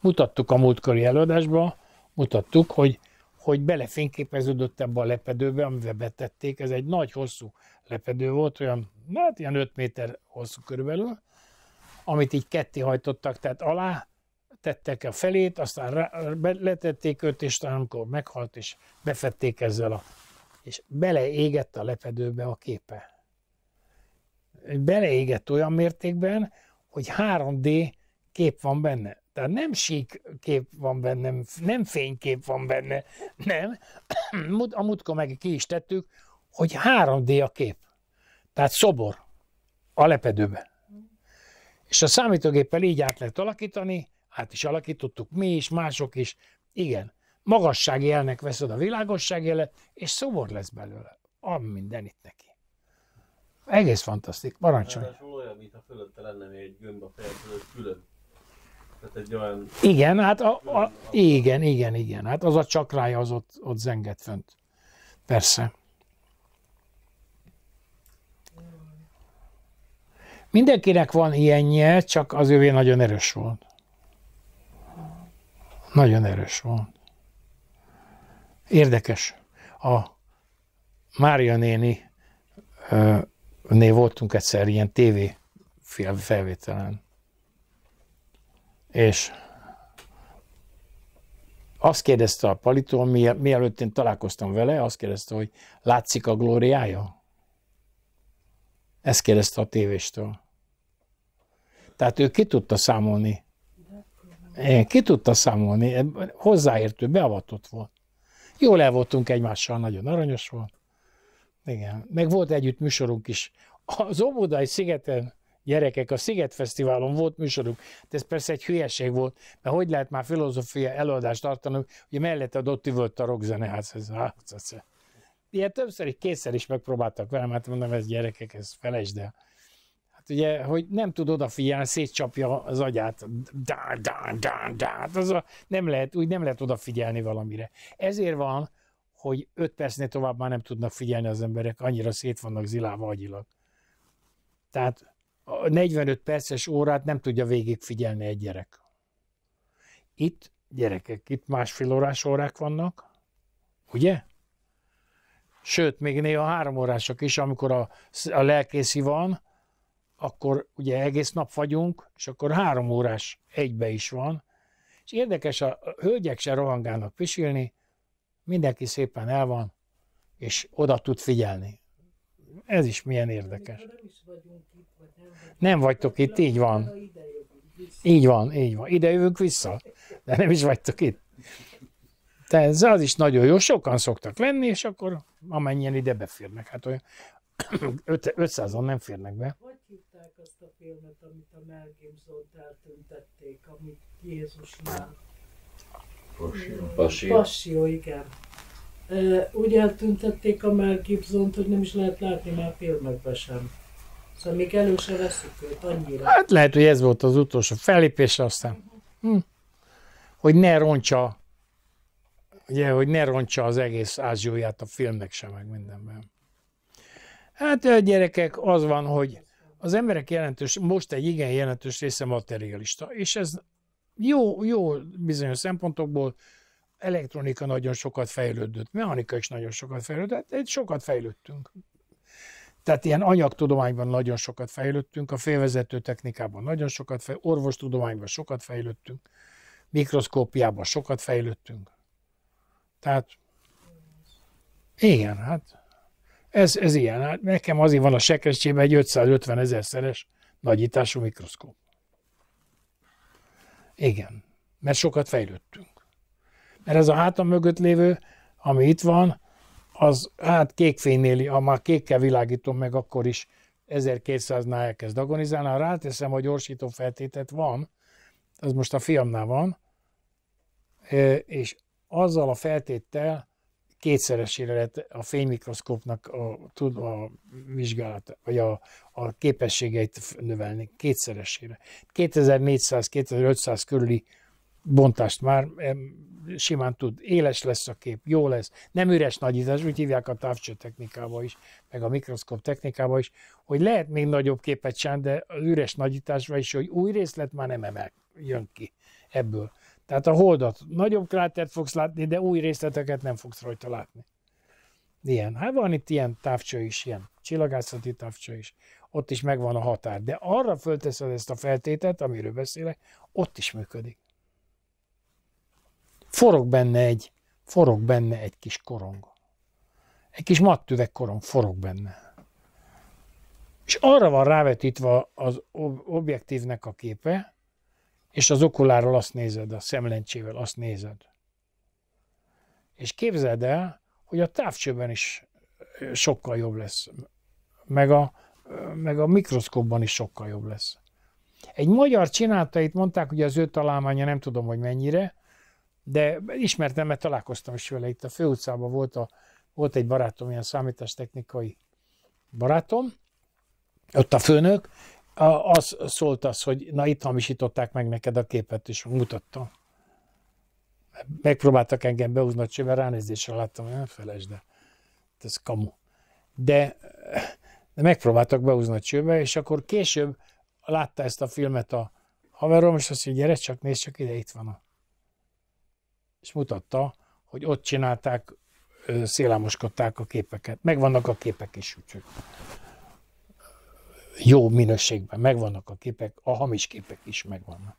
mutattuk a múltkori előadásba, mutattuk, hogy, hogy belefényképeződött ebbe a lepedőbe, amivel betették. Ez egy nagy, hosszú lepedő volt, olyan, hát ilyen 5 méter hosszú körülbelül, amit így ketté hajtottak, tehát alá tettek a felét, aztán rá, letették őt, és talán amikor meghalt, és befették ezzel a... És beleégett a lepedőbe a képe. Beleégett olyan mértékben, hogy 3D kép van benne. Tehát nem sík kép van benne, nem fénykép van benne, nem. A <clears throat> múltkor meg ki is tettük, hogy 3D a kép. Tehát szobor a lepedőbe. És a számítógéppel így át lehet alakítani, hát is alakítottuk mi is, mások is. Igen, magasságjelnek veszed a jelet, és szobor lesz belőle. Am itt neki. Egész fantasztik, parancsolj.
olyan, a fölötte lenne még egy gömb a feje külön. Tehát egy olyan... Igen,
hát a, a, a, igen, igen, igen. Hát az a csakrája az ott, ott zenget fönt. Persze. Mindenkinek van ilyenje, csak az ővé nagyon erős volt. Nagyon erős volt. Érdekes. A Mária néni ö, Né voltunk egyszer ilyen tv felvételen. És azt kérdezte a Palitól, mielőtt én találkoztam vele, azt kérdezte, hogy látszik a glóriája? Ezt kérdezte a tévéstől. Tehát ő ki tudta számolni. Én ki tudta számolni, hozzáértő, beavatott volt. Jól el voltunk egymással, nagyon aranyos volt. Igen. Meg volt együtt műsorunk is. Az Óbudai szigeten gyerekek, a Sziget Fesztiválon volt műsorunk, de ez persze egy hülyeség volt, mert hogy lehet már filozófia előadást tartani, ugye mellette a Dotti volt a rockzeneház. Hát, ez, ez, Ilyen többször is, kétszer is megpróbáltak velem, hát mondom, ez gyerekek, ez felejtsd el. Hát ugye, hogy nem tud odafigyelni, szétcsapja az agyát. Dán, dán, dán, dán. Hát az a, nem lehet, úgy nem lehet odafigyelni valamire. Ezért van, hogy öt percnél tovább már nem tudnak figyelni az emberek, annyira szét vannak zilálva agyilag. Tehát a 45 perces órát nem tudja végigfigyelni egy gyerek. Itt, gyerekek, itt másfél órás órák vannak, ugye? Sőt, még néha három órások is, amikor a, a lelkészi van, akkor ugye egész nap vagyunk, és akkor három órás egybe is van. És érdekes, a hölgyek se rohangálnak pisilni, mindenki szépen el van, és oda tud figyelni. Ez is milyen érdekes. Nem vagytok itt, így van. Így van, így van. Ide jövünk vissza, de nem is vagytok itt. Tehát az is nagyon jó, sokan szoktak lenni, és akkor amennyien ide beférnek. Hát olyan 500-an <coughs> nem férnek be. Hogy hívták azt a
filmet, amit a Mel Gibson-t eltüntették, amit Jézusnál Passió. Passió. igen. Úgy eltüntették a Mel gibson hogy nem is lehet látni már filmekben sem. Szóval még elő se veszik őt annyira. Hát
lehet, hogy ez volt az utolsó fellépése aztán. Hm. Hogy ne roncsa ugye, hogy ne roncsa az egész ázsióját a filmnek sem, meg mindenben. Hát gyerekek, az van, hogy az emberek jelentős, most egy igen jelentős része materialista, és ez jó, jó bizonyos szempontokból, elektronika nagyon sokat fejlődött, mechanika is nagyon sokat fejlődött, hát sokat fejlődtünk. Tehát ilyen anyagtudományban nagyon sokat fejlődtünk, a félvezető technikában nagyon sokat fejlődtünk, orvostudományban sokat fejlődtünk, mikroszkópiában sokat fejlődtünk. Tehát igen, hát ez, ez ilyen. Hát nekem azért van a sekrestjében egy 550 szeres nagyítású mikroszkóp. Igen, mert sokat fejlődtünk. Mert ez a hátam mögött lévő, ami itt van, az hát kékfénynél, ha már kékkel világítom meg, akkor is 1200-nál elkezd agonizálni. Ha ráteszem, hogy gyorsító feltétet van, az most a fiamnál van, és azzal a feltéttel kétszeresére lett a fénymikroszkópnak a, tud a vizsgálat, vagy a, a képességeit növelni, kétszeresére. 2400-2500 körüli bontást már simán tud, éles lesz a kép, jó lesz, nem üres nagyítás, úgy hívják a távcső technikába is, meg a mikroszkóp technikába is, hogy lehet még nagyobb képet sem, de az üres nagyításra is, hogy új részlet már nem emel, jön ki ebből. Tehát a holdat nagyobb krátert fogsz látni, de új részleteket nem fogsz rajta látni. Ilyen. Hát van itt ilyen távcső is, ilyen csillagászati távcső is. Ott is megvan a határ. De arra fölteszed ezt a feltételt, amiről beszélek, ott is működik. Forog benne egy, forog benne egy kis korong. Egy kis mattüveg korong forog benne. És arra van rávetítve az objektívnek a képe, és az okuláról azt nézed, a szemlencsével azt nézed. És képzeld el, hogy a távcsőben is sokkal jobb lesz, meg a, meg a mikroszkópban is sokkal jobb lesz. Egy magyar csinálta, itt mondták, hogy az ő találmánya nem tudom, hogy mennyire, de ismertem, mert találkoztam is vele. Itt a főutcában volt, a, volt egy barátom, ilyen számítástechnikai barátom, ott a főnök, az szólt az, hogy na itt hamisították meg neked a képet, és mutattam. Megpróbáltak engem behúzni a csőbe, ránézésre láttam, hogy nem feles, de hát ez kamu. De, de megpróbáltak behúzni a csőbe, és akkor később látta ezt a filmet a haverom, és azt mondja, gyere csak, nézd csak ide, itt van a... És mutatta, hogy ott csinálták, szélámoskodták a képeket. Megvannak a képek is, úgyhogy jó minőségben megvannak a képek, a hamis képek is megvannak.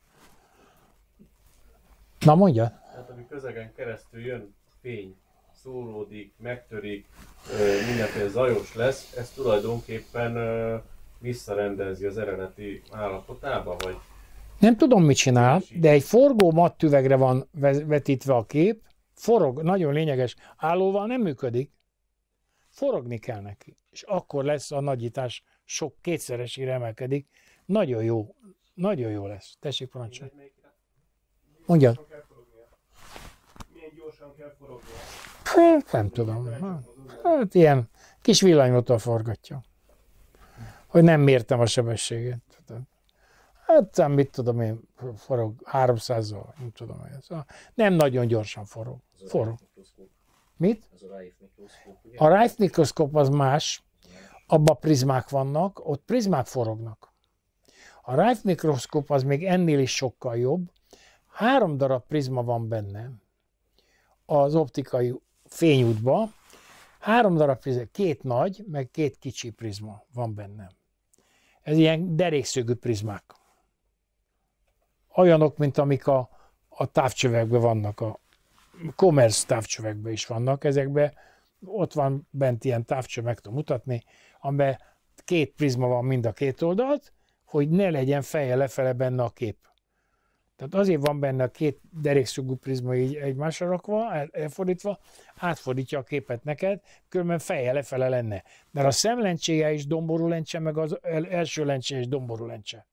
Na mondja? Hát ami közegen keresztül
jön fény, szóródik, megtörik, mindenféle zajos lesz, ez tulajdonképpen visszarendezi az eredeti állapotába, vagy?
Nem tudom, mit csinál, de egy forgó mattüvegre van vetítve a kép, forog, nagyon lényeges, állóval nem működik, forogni kell neki, és akkor lesz a nagyítás sok kétszeresére emelkedik. Nagyon jó, nagyon jó lesz. Tessék parancsolni. Mondjad. Milyen gyorsan kell forognia? nem tudom. Hát ilyen kis villanyotól forgatja. Hogy nem mértem a sebességet. Hát nem mit tudom én, forog 300-zal, nem tudom ez. Nem nagyon gyorsan forog. forog. Mit? a A Rife mikroszkóp az más, abban prizmák vannak, ott prizmák forognak. A Rife mikroszkóp az még ennél is sokkal jobb. Három darab prizma van benne az optikai fényútba. Három darab prizma, két nagy, meg két kicsi prizma van benne. Ez ilyen derékszögű prizmák. Olyanok, mint amik a, a távcsövekben vannak, a commerce távcsövekben is vannak, ezekben ott van bent ilyen távcső, meg tudom mutatni, amiben két prizma van mind a két oldalt, hogy ne legyen feje lefele benne a kép. Tehát azért van benne a két derékszögű prizma így egymásra rakva, elfordítva, átfordítja a képet neked, különben feje lefele lenne. De a szemlencséje is domború lencse, meg az első lencse is domború lencse.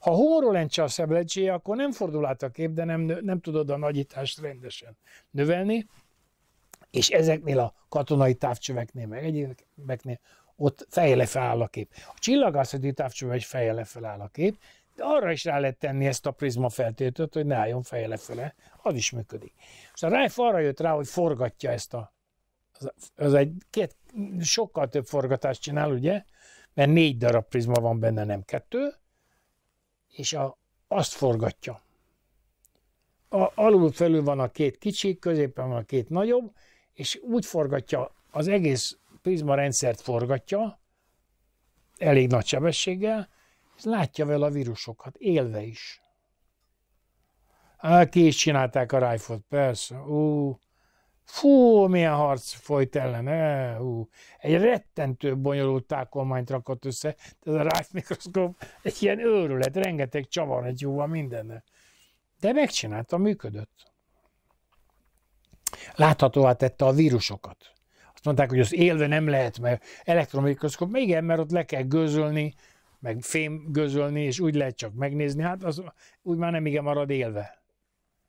Ha homorú lencse a szemlencséje, akkor nem fordul át a kép, de nem, nem tudod a nagyítást rendesen növelni, és ezeknél a katonai távcsöveknél, meg egyébeknél ott fejjele áll a kép. A csillagászati távcsőben egy fejjele áll a kép, de arra is rá lehet tenni ezt a prizma feltételt, hogy ne álljon feje lefele, az is működik. És a Rife arra jött rá, hogy forgatja ezt a... Az, az egy két, sokkal több forgatást csinál, ugye? Mert négy darab prizma van benne, nem kettő, és a, azt forgatja. A, alul felül van a két kicsi, középen van a két nagyobb, és úgy forgatja az egész prizma rendszert forgatja, elég nagy sebességgel, és látja vele a vírusokat, élve is. Á, ki is csinálták a rájfot, persze. Ú, fú, milyen harc folyt ellene. Ú, egy rettentő bonyolult tákolmányt rakott össze. Ez a rájf mikroszkóp egy ilyen őrület, rengeteg csavar egy jóval mindenne. De megcsinálta, működött. Láthatóvá tette a vírusokat mondták, hogy az élve nem lehet, mert elektromikroszkóp, még igen, mert ott le kell gőzölni, meg fém gőzölni, és úgy lehet csak megnézni, hát az úgy már nem igen marad élve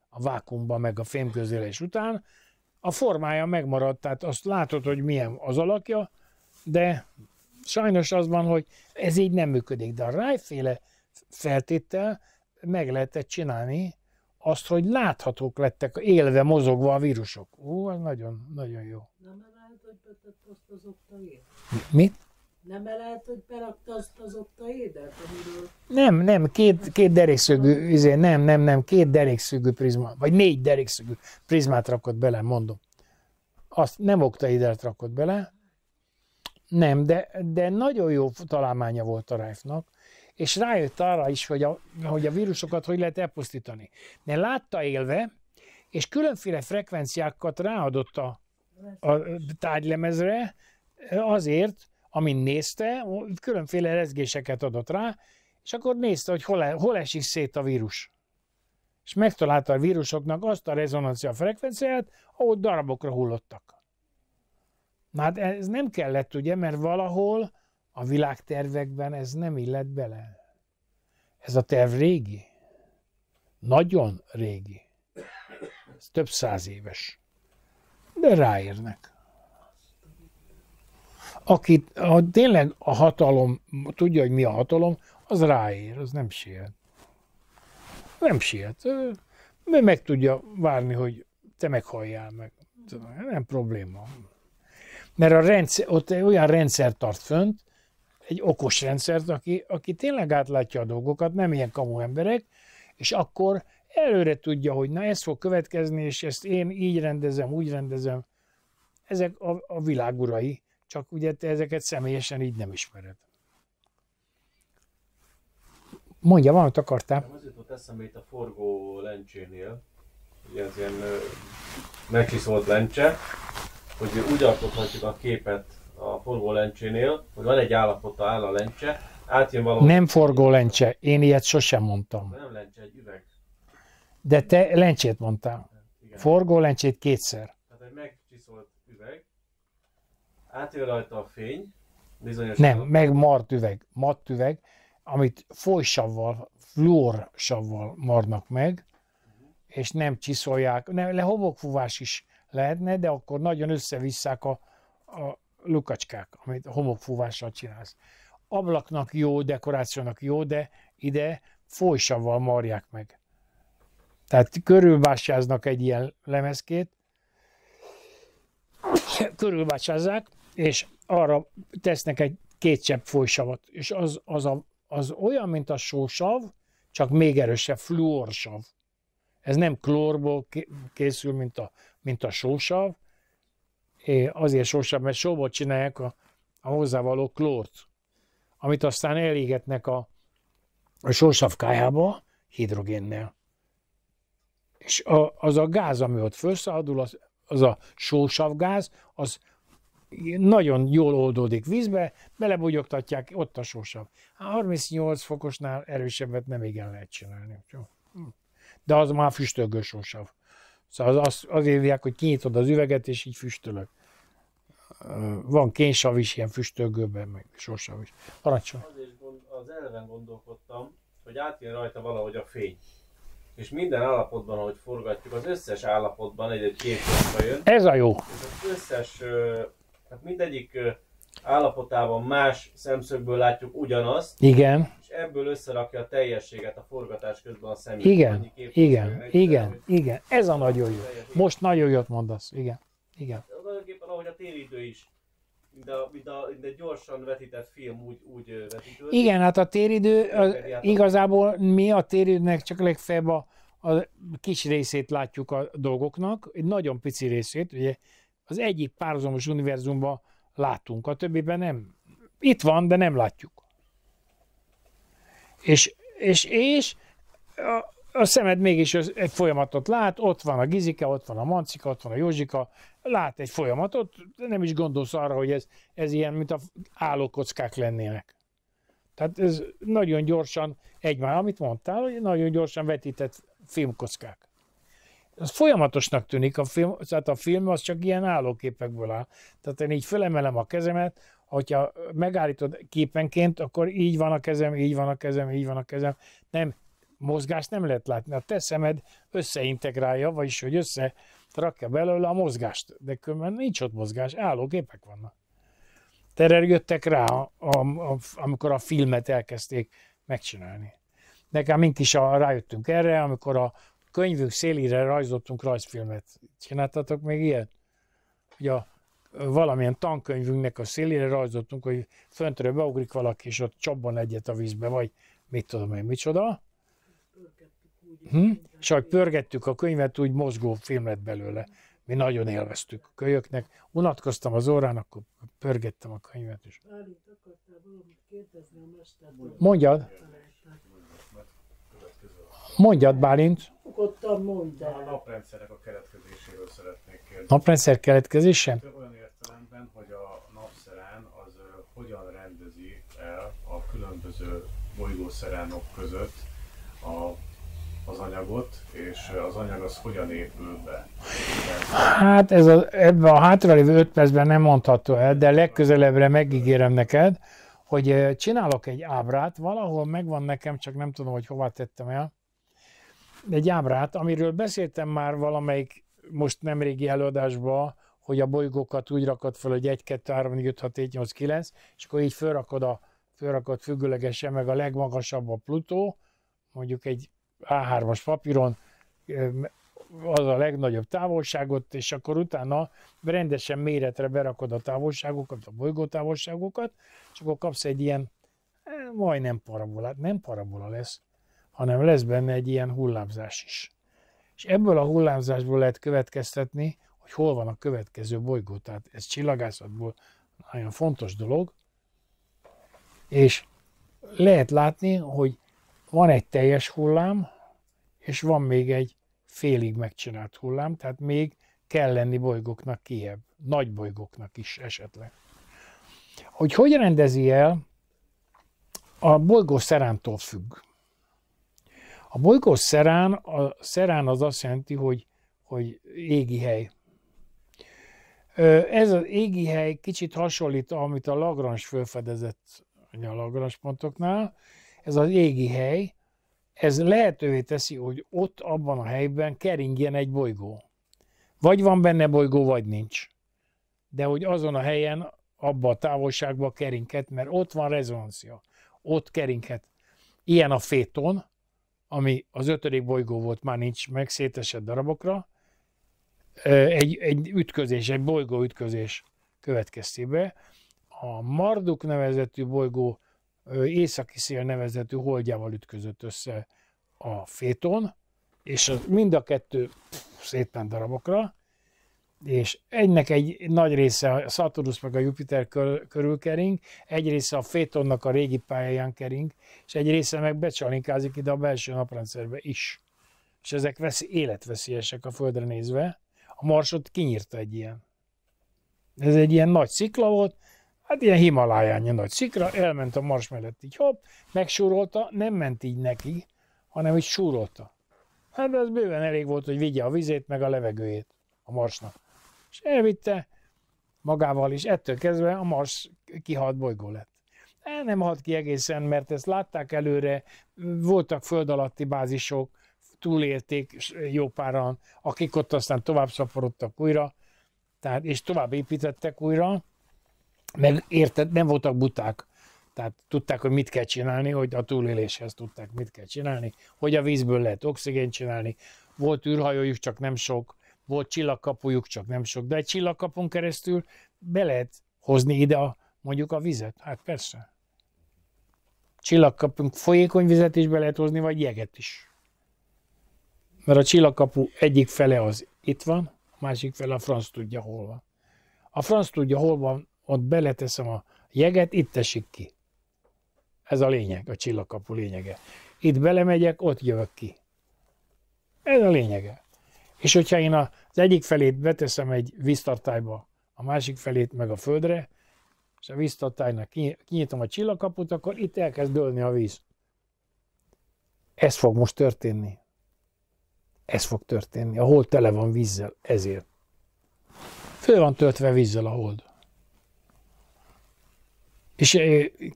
a vákumban, meg a fémközélés után. A formája megmaradt, tehát azt látod, hogy milyen az alakja, de sajnos az van, hogy ez így nem működik, de a rájféle feltétel meg lehetett csinálni azt, hogy láthatók lettek élve mozogva a vírusok. Ó, az nagyon, nagyon jó. Na, azt az Mi?
Nem lehet, hogy berakta azt az édet, amiről...
Nem, nem, két, két derékszögű, izé, nem, nem, nem, két derékszögű prizma, vagy négy derékszögű prizmát rakott bele, mondom. Azt nem édet rakott bele, nem, de, de nagyon jó találmánya volt a Rife-nak, és rájött arra is, hogy a, hogy a vírusokat hogy lehet elpusztítani. De látta élve, és különféle frekvenciákat ráadott a, a tárgylemezre azért, amin nézte, különféle rezgéseket adott rá, és akkor nézte, hogy hol, hol esik szét a vírus. És megtalálta a vírusoknak azt a rezonancia frekvenciát, ahol darabokra hullottak. Na hát ez nem kellett, ugye, mert valahol a világtervekben ez nem illet bele. Ez a terv régi. Nagyon régi. Ez több száz éves de ráérnek. Akit ha tényleg a hatalom, tudja, hogy mi a hatalom, az ráér, az nem siet. Nem siet. mert meg tudja várni, hogy te meghalljál meg. Nem probléma. Mert a rendszer, ott olyan rendszer tart fönt, egy okos rendszert, aki, aki tényleg átlátja a dolgokat, nem ilyen kamu emberek, és akkor előre tudja, hogy na ez fog következni, és ezt én így rendezem, úgy rendezem. Ezek a, a világurai, csak ugye te ezeket személyesen így nem ismered. Mondja, van valamit akartál? Nem,
az jutott eszembe itt a forgó lencsénél, ugye ez ilyen megcsiszolt lencse, hogy úgy alkothatjuk a képet a forgó lencsénél, hogy van egy állapota áll a lencse, átjön valami. Nem
forgó lencse, én ilyet sosem mondtam.
Nem lencse, egy üveg
de te lencsét mondtál. Igen. Forgó lencsét kétszer.
Tehát egy megcsiszolt üveg, átjön rajta a fény, bizonyos... Nem, a...
meg mart üveg, matt üveg, amit folysavval, fluorsavval marnak meg, uh-huh. és nem csiszolják. Nem, le homokfúvás is lehetne, de akkor nagyon összevisszák a, a lukacskák, amit a homokfúvással csinálsz. Ablaknak jó, dekorációnak jó, de ide folysavval marják meg. Tehát körülvásáznak egy ilyen lemezkét, körülvásázzák, és arra tesznek egy két csepp folysavat, és az, az, a, az olyan, mint a sósav, csak még erősebb fluorsav. Ez nem klórból készül, mint a, mint a sósav, é, azért sósav, mert sóból csinálják a, a hozzávaló klórt, amit aztán elégetnek a, a kájába hidrogénnel. És a, az a gáz, ami ott felszabadul, az, az a sósav gáz, az nagyon jól oldódik vízbe, belebogyogtatják, ott a sósav. 38 hát fokosnál erősebbet nem igen lehet csinálni. De az már füstölgő sósav. Szóval az, az, azért hívják, hogy kinyitod az üveget, és így füstölök. Van kénsav is, ilyen füstölgőben, meg sósav is. Parancsol.
Azért gond, az eleven gondolkodtam, hogy átjön rajta valahogy a fény és minden állapotban, ahogy forgatjuk, az összes állapotban egy-egy kép jön. Ez a jó. És az összes, tehát mindegyik állapotában más szemszögből látjuk ugyanazt. Igen. És ebből összerakja a teljességet a forgatás közben a személy. Igen, igen,
igen, igen. Ez a nagyon jó. Most nagyon jót mondasz, igen. Igen.
Tulajdonképpen ahogy a téridő is mint a, mint a, mint a gyorsan vetített film úgy, úgy vetítődik. Igen, hát a téridő, a, igazából
mi a téridőnek csak legfeljebb a, a kis részét látjuk a dolgoknak, egy nagyon pici részét, ugye az egyik párhuzamos univerzumban látunk, a többiben nem. Itt van, de nem látjuk. És, és, és a, a szemed mégis az, egy folyamatot lát, ott van a Gizike, ott van a Mancika, ott van a Józsika, lát egy folyamatot, nem is gondolsz arra, hogy ez, ez ilyen, mint a állókockák lennének. Tehát ez nagyon gyorsan, egymás, amit mondtál, hogy nagyon gyorsan vetített filmkockák. Az folyamatosnak tűnik, a film, tehát a film az csak ilyen állóképekből áll. Tehát én így felemelem a kezemet, hogyha megállítod képenként, akkor így van a kezem, így van a kezem, így van a kezem. Nem, mozgást nem lehet látni. A te szemed összeintegrálja, vagyis hogy össze rakja belőle a mozgást, de különben nincs ott mozgás, gépek vannak. Tererjöttek rá, a, a, a, amikor a filmet elkezdték megcsinálni. Nekem mink is a, rájöttünk erre, amikor a könyvünk szélére rajzoltunk rajzfilmet. Csináltatok még ilyet? Ugye a, valamilyen tankönyvünknek a szélére rajzoltunk, hogy föntről beugrik valaki, és ott csobban egyet a vízbe, vagy mit tudom én, micsoda. Hm? És ahogy pörgettük a könyvet, úgy mozgó film lett belőle. Mi nagyon élveztük a kölyöknek. Unatkoztam az órán, akkor pörgettem a könyvet. is. Mondjad. Mondjad, Bálint. Nyugodtan mondd A naprendszerek a keletkezéséről szeretnék kérdezni. Naprendszer keletkezése? Olyan értelemben, hogy a napszerán az hogyan rendezi el a különböző bolygószeránok között a az anyagot, és az anyag az hogyan épül be? Hát ez a, ebben a hátralévő 5 percben nem mondható el, de legközelebbre megígérem neked, hogy csinálok egy ábrát, valahol megvan nekem, csak nem tudom, hogy hova tettem el, egy ábrát, amiről beszéltem már valamelyik most nem régi előadásban, hogy a bolygókat úgy rakod fel, hogy 1, 2, 3, 4, 5, 6, 7, 8, 9, és akkor így felrakod a felrakod függőlegesen, meg a legmagasabb a Plutó, mondjuk egy a3-as papíron az a legnagyobb távolságot, és akkor utána rendesen méretre berakod a távolságokat, a bolygó távolságokat, és akkor kapsz egy ilyen majdnem parabolát, nem parabola lesz, hanem lesz benne egy ilyen hullámzás is. És ebből a hullámzásból lehet következtetni, hogy hol van a következő bolygó. Tehát ez csillagászatból nagyon fontos dolog, és lehet látni, hogy van egy teljes hullám, és van még egy félig megcsinált hullám, tehát még kell lenni bolygóknak kiebb, nagy bolygóknak is esetleg. Hogy hogy rendezi el, a bolygó szerántól függ. A bolygó szerán, a szerán az azt jelenti, hogy, hogy égi hely. Ez az égi hely kicsit hasonlít, amit a Lagrange felfedezett a Lagrange pontoknál, ez a régi hely, ez lehetővé teszi, hogy ott, abban a helyben keringjen egy bolygó. Vagy van benne bolygó, vagy nincs. De hogy azon a helyen, abba a távolságban keringhet, mert ott van rezonancia. Ott keringhet. Ilyen a féton, ami az ötödik bolygó volt, már nincs meg, szétesett darabokra. Egy, egy ütközés, egy bolygó ütközés következtében. A Marduk nevezetű bolygó északi szél nevezetű holdjával ütközött össze a féton, és az mind a kettő szétment darabokra, és egynek egy nagy része a Saturnus meg a Jupiter körül kering, egy része a Fétonnak a régi pályáján kering, és egy része meg becsalinkázik ide a belső naprendszerbe is. És ezek veszi, életveszélyesek a Földre nézve. A Marsot kinyírta egy ilyen. Ez egy ilyen nagy szikla volt, Hát ilyen Himalájányi nagy szikra, elment a mars mellett így hopp, megsúrolta, nem ment így neki, hanem így súrolta. Hát ez bőven elég volt, hogy vigye a vizét, meg a levegőjét a marsnak. És elvitte magával is, ettől kezdve a mars kihalt bolygó lett. El nem halt ki egészen, mert ezt látták előre, voltak föld alatti bázisok, túlélték jó páran, akik ott aztán tovább szaporodtak újra, tehát, és tovább építettek újra, meg érted, nem voltak buták. Tehát tudták, hogy mit kell csinálni, hogy a túléléshez tudták, mit kell csinálni, hogy a vízből lehet oxigént csinálni. Volt űrhajójuk, csak nem sok, volt csillagkapujuk, csak nem sok, de egy csillagkapun keresztül be lehet hozni ide a, mondjuk a vizet. Hát persze. Csillagkapunk folyékony vizet is be lehet hozni, vagy jeget is. Mert a csillagkapu egyik fele az itt van, a másik fele a franc tudja hol van. A franc tudja hol van ott beleteszem a jeget, itt esik ki. Ez a lényeg, a csillagkapu lényege. Itt belemegyek, ott jövök ki. Ez a lényege. És hogyha én az egyik felét beteszem egy víztartályba, a másik felét meg a földre, és a víztartálynak kinyitom a csillagkaput, akkor itt elkezd dőlni a víz. Ez fog most történni. Ez fog történni. A hold tele van vízzel, ezért. Föl van töltve vízzel a hold. És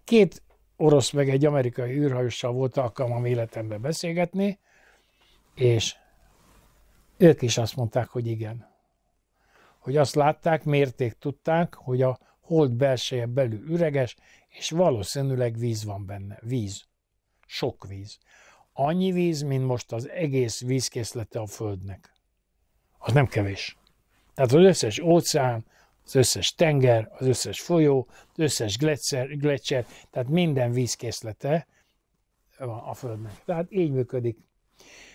két orosz meg egy amerikai űrhajossal volt alkalmam életemben beszélgetni, és ők is azt mondták, hogy igen. Hogy azt látták, mérték, tudták, hogy a hold belseje belül üreges, és valószínűleg víz van benne. Víz. Sok víz. Annyi víz, mint most az egész vízkészlete a Földnek. Az nem kevés. Tehát az összes óceán, az összes tenger, az összes folyó, az összes gletszer, gletszer tehát minden vízkészlete van a Földnek. Tehát így működik.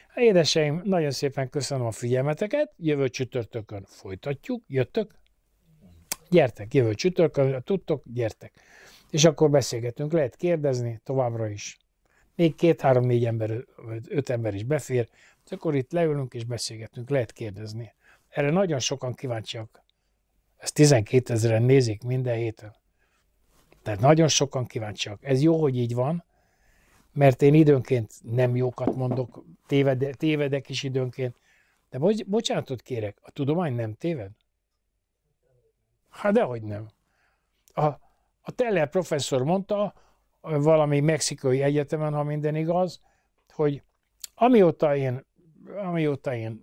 Hát, édeseim, nagyon szépen köszönöm a figyelmeteket, jövő csütörtökön folytatjuk, jöttök? Gyertek, jövő csütörtökön, ha tudtok, gyertek. És akkor beszélgetünk, lehet kérdezni továbbra is. Még két-három-négy ember, vagy öt ember is befér, akkor itt leülünk és beszélgetünk, lehet kérdezni. Erre nagyon sokan kíváncsiak ezt 12 ezeren nézik minden héten. Tehát nagyon sokan kíváncsiak. Ez jó, hogy így van, mert én időnként nem jókat mondok, tévede, tévedek is időnként, de bo- bocsánatot kérek, a tudomány nem téved? Hát dehogy nem. A, a Teller professzor mondta, valami mexikai egyetemen, ha minden igaz, hogy amióta én, amióta én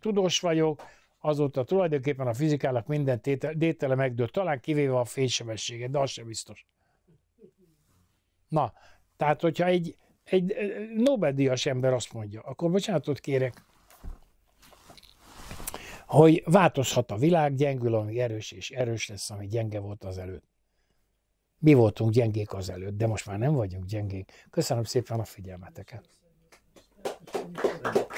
tudós vagyok, azóta tulajdonképpen a fizikának minden tétele, megdőlt, talán kivéve a fénysebességet, de az sem biztos. Na, tehát hogyha egy, egy eh, Nobel-díjas ember azt mondja, akkor bocsánatot kérek, hogy változhat a világ, gyengül, ami erős, és erős lesz, ami gyenge volt az előtt. Mi voltunk gyengék az előtt, de most már nem vagyunk gyengék. Köszönöm szépen a figyelmeteket. Thank you.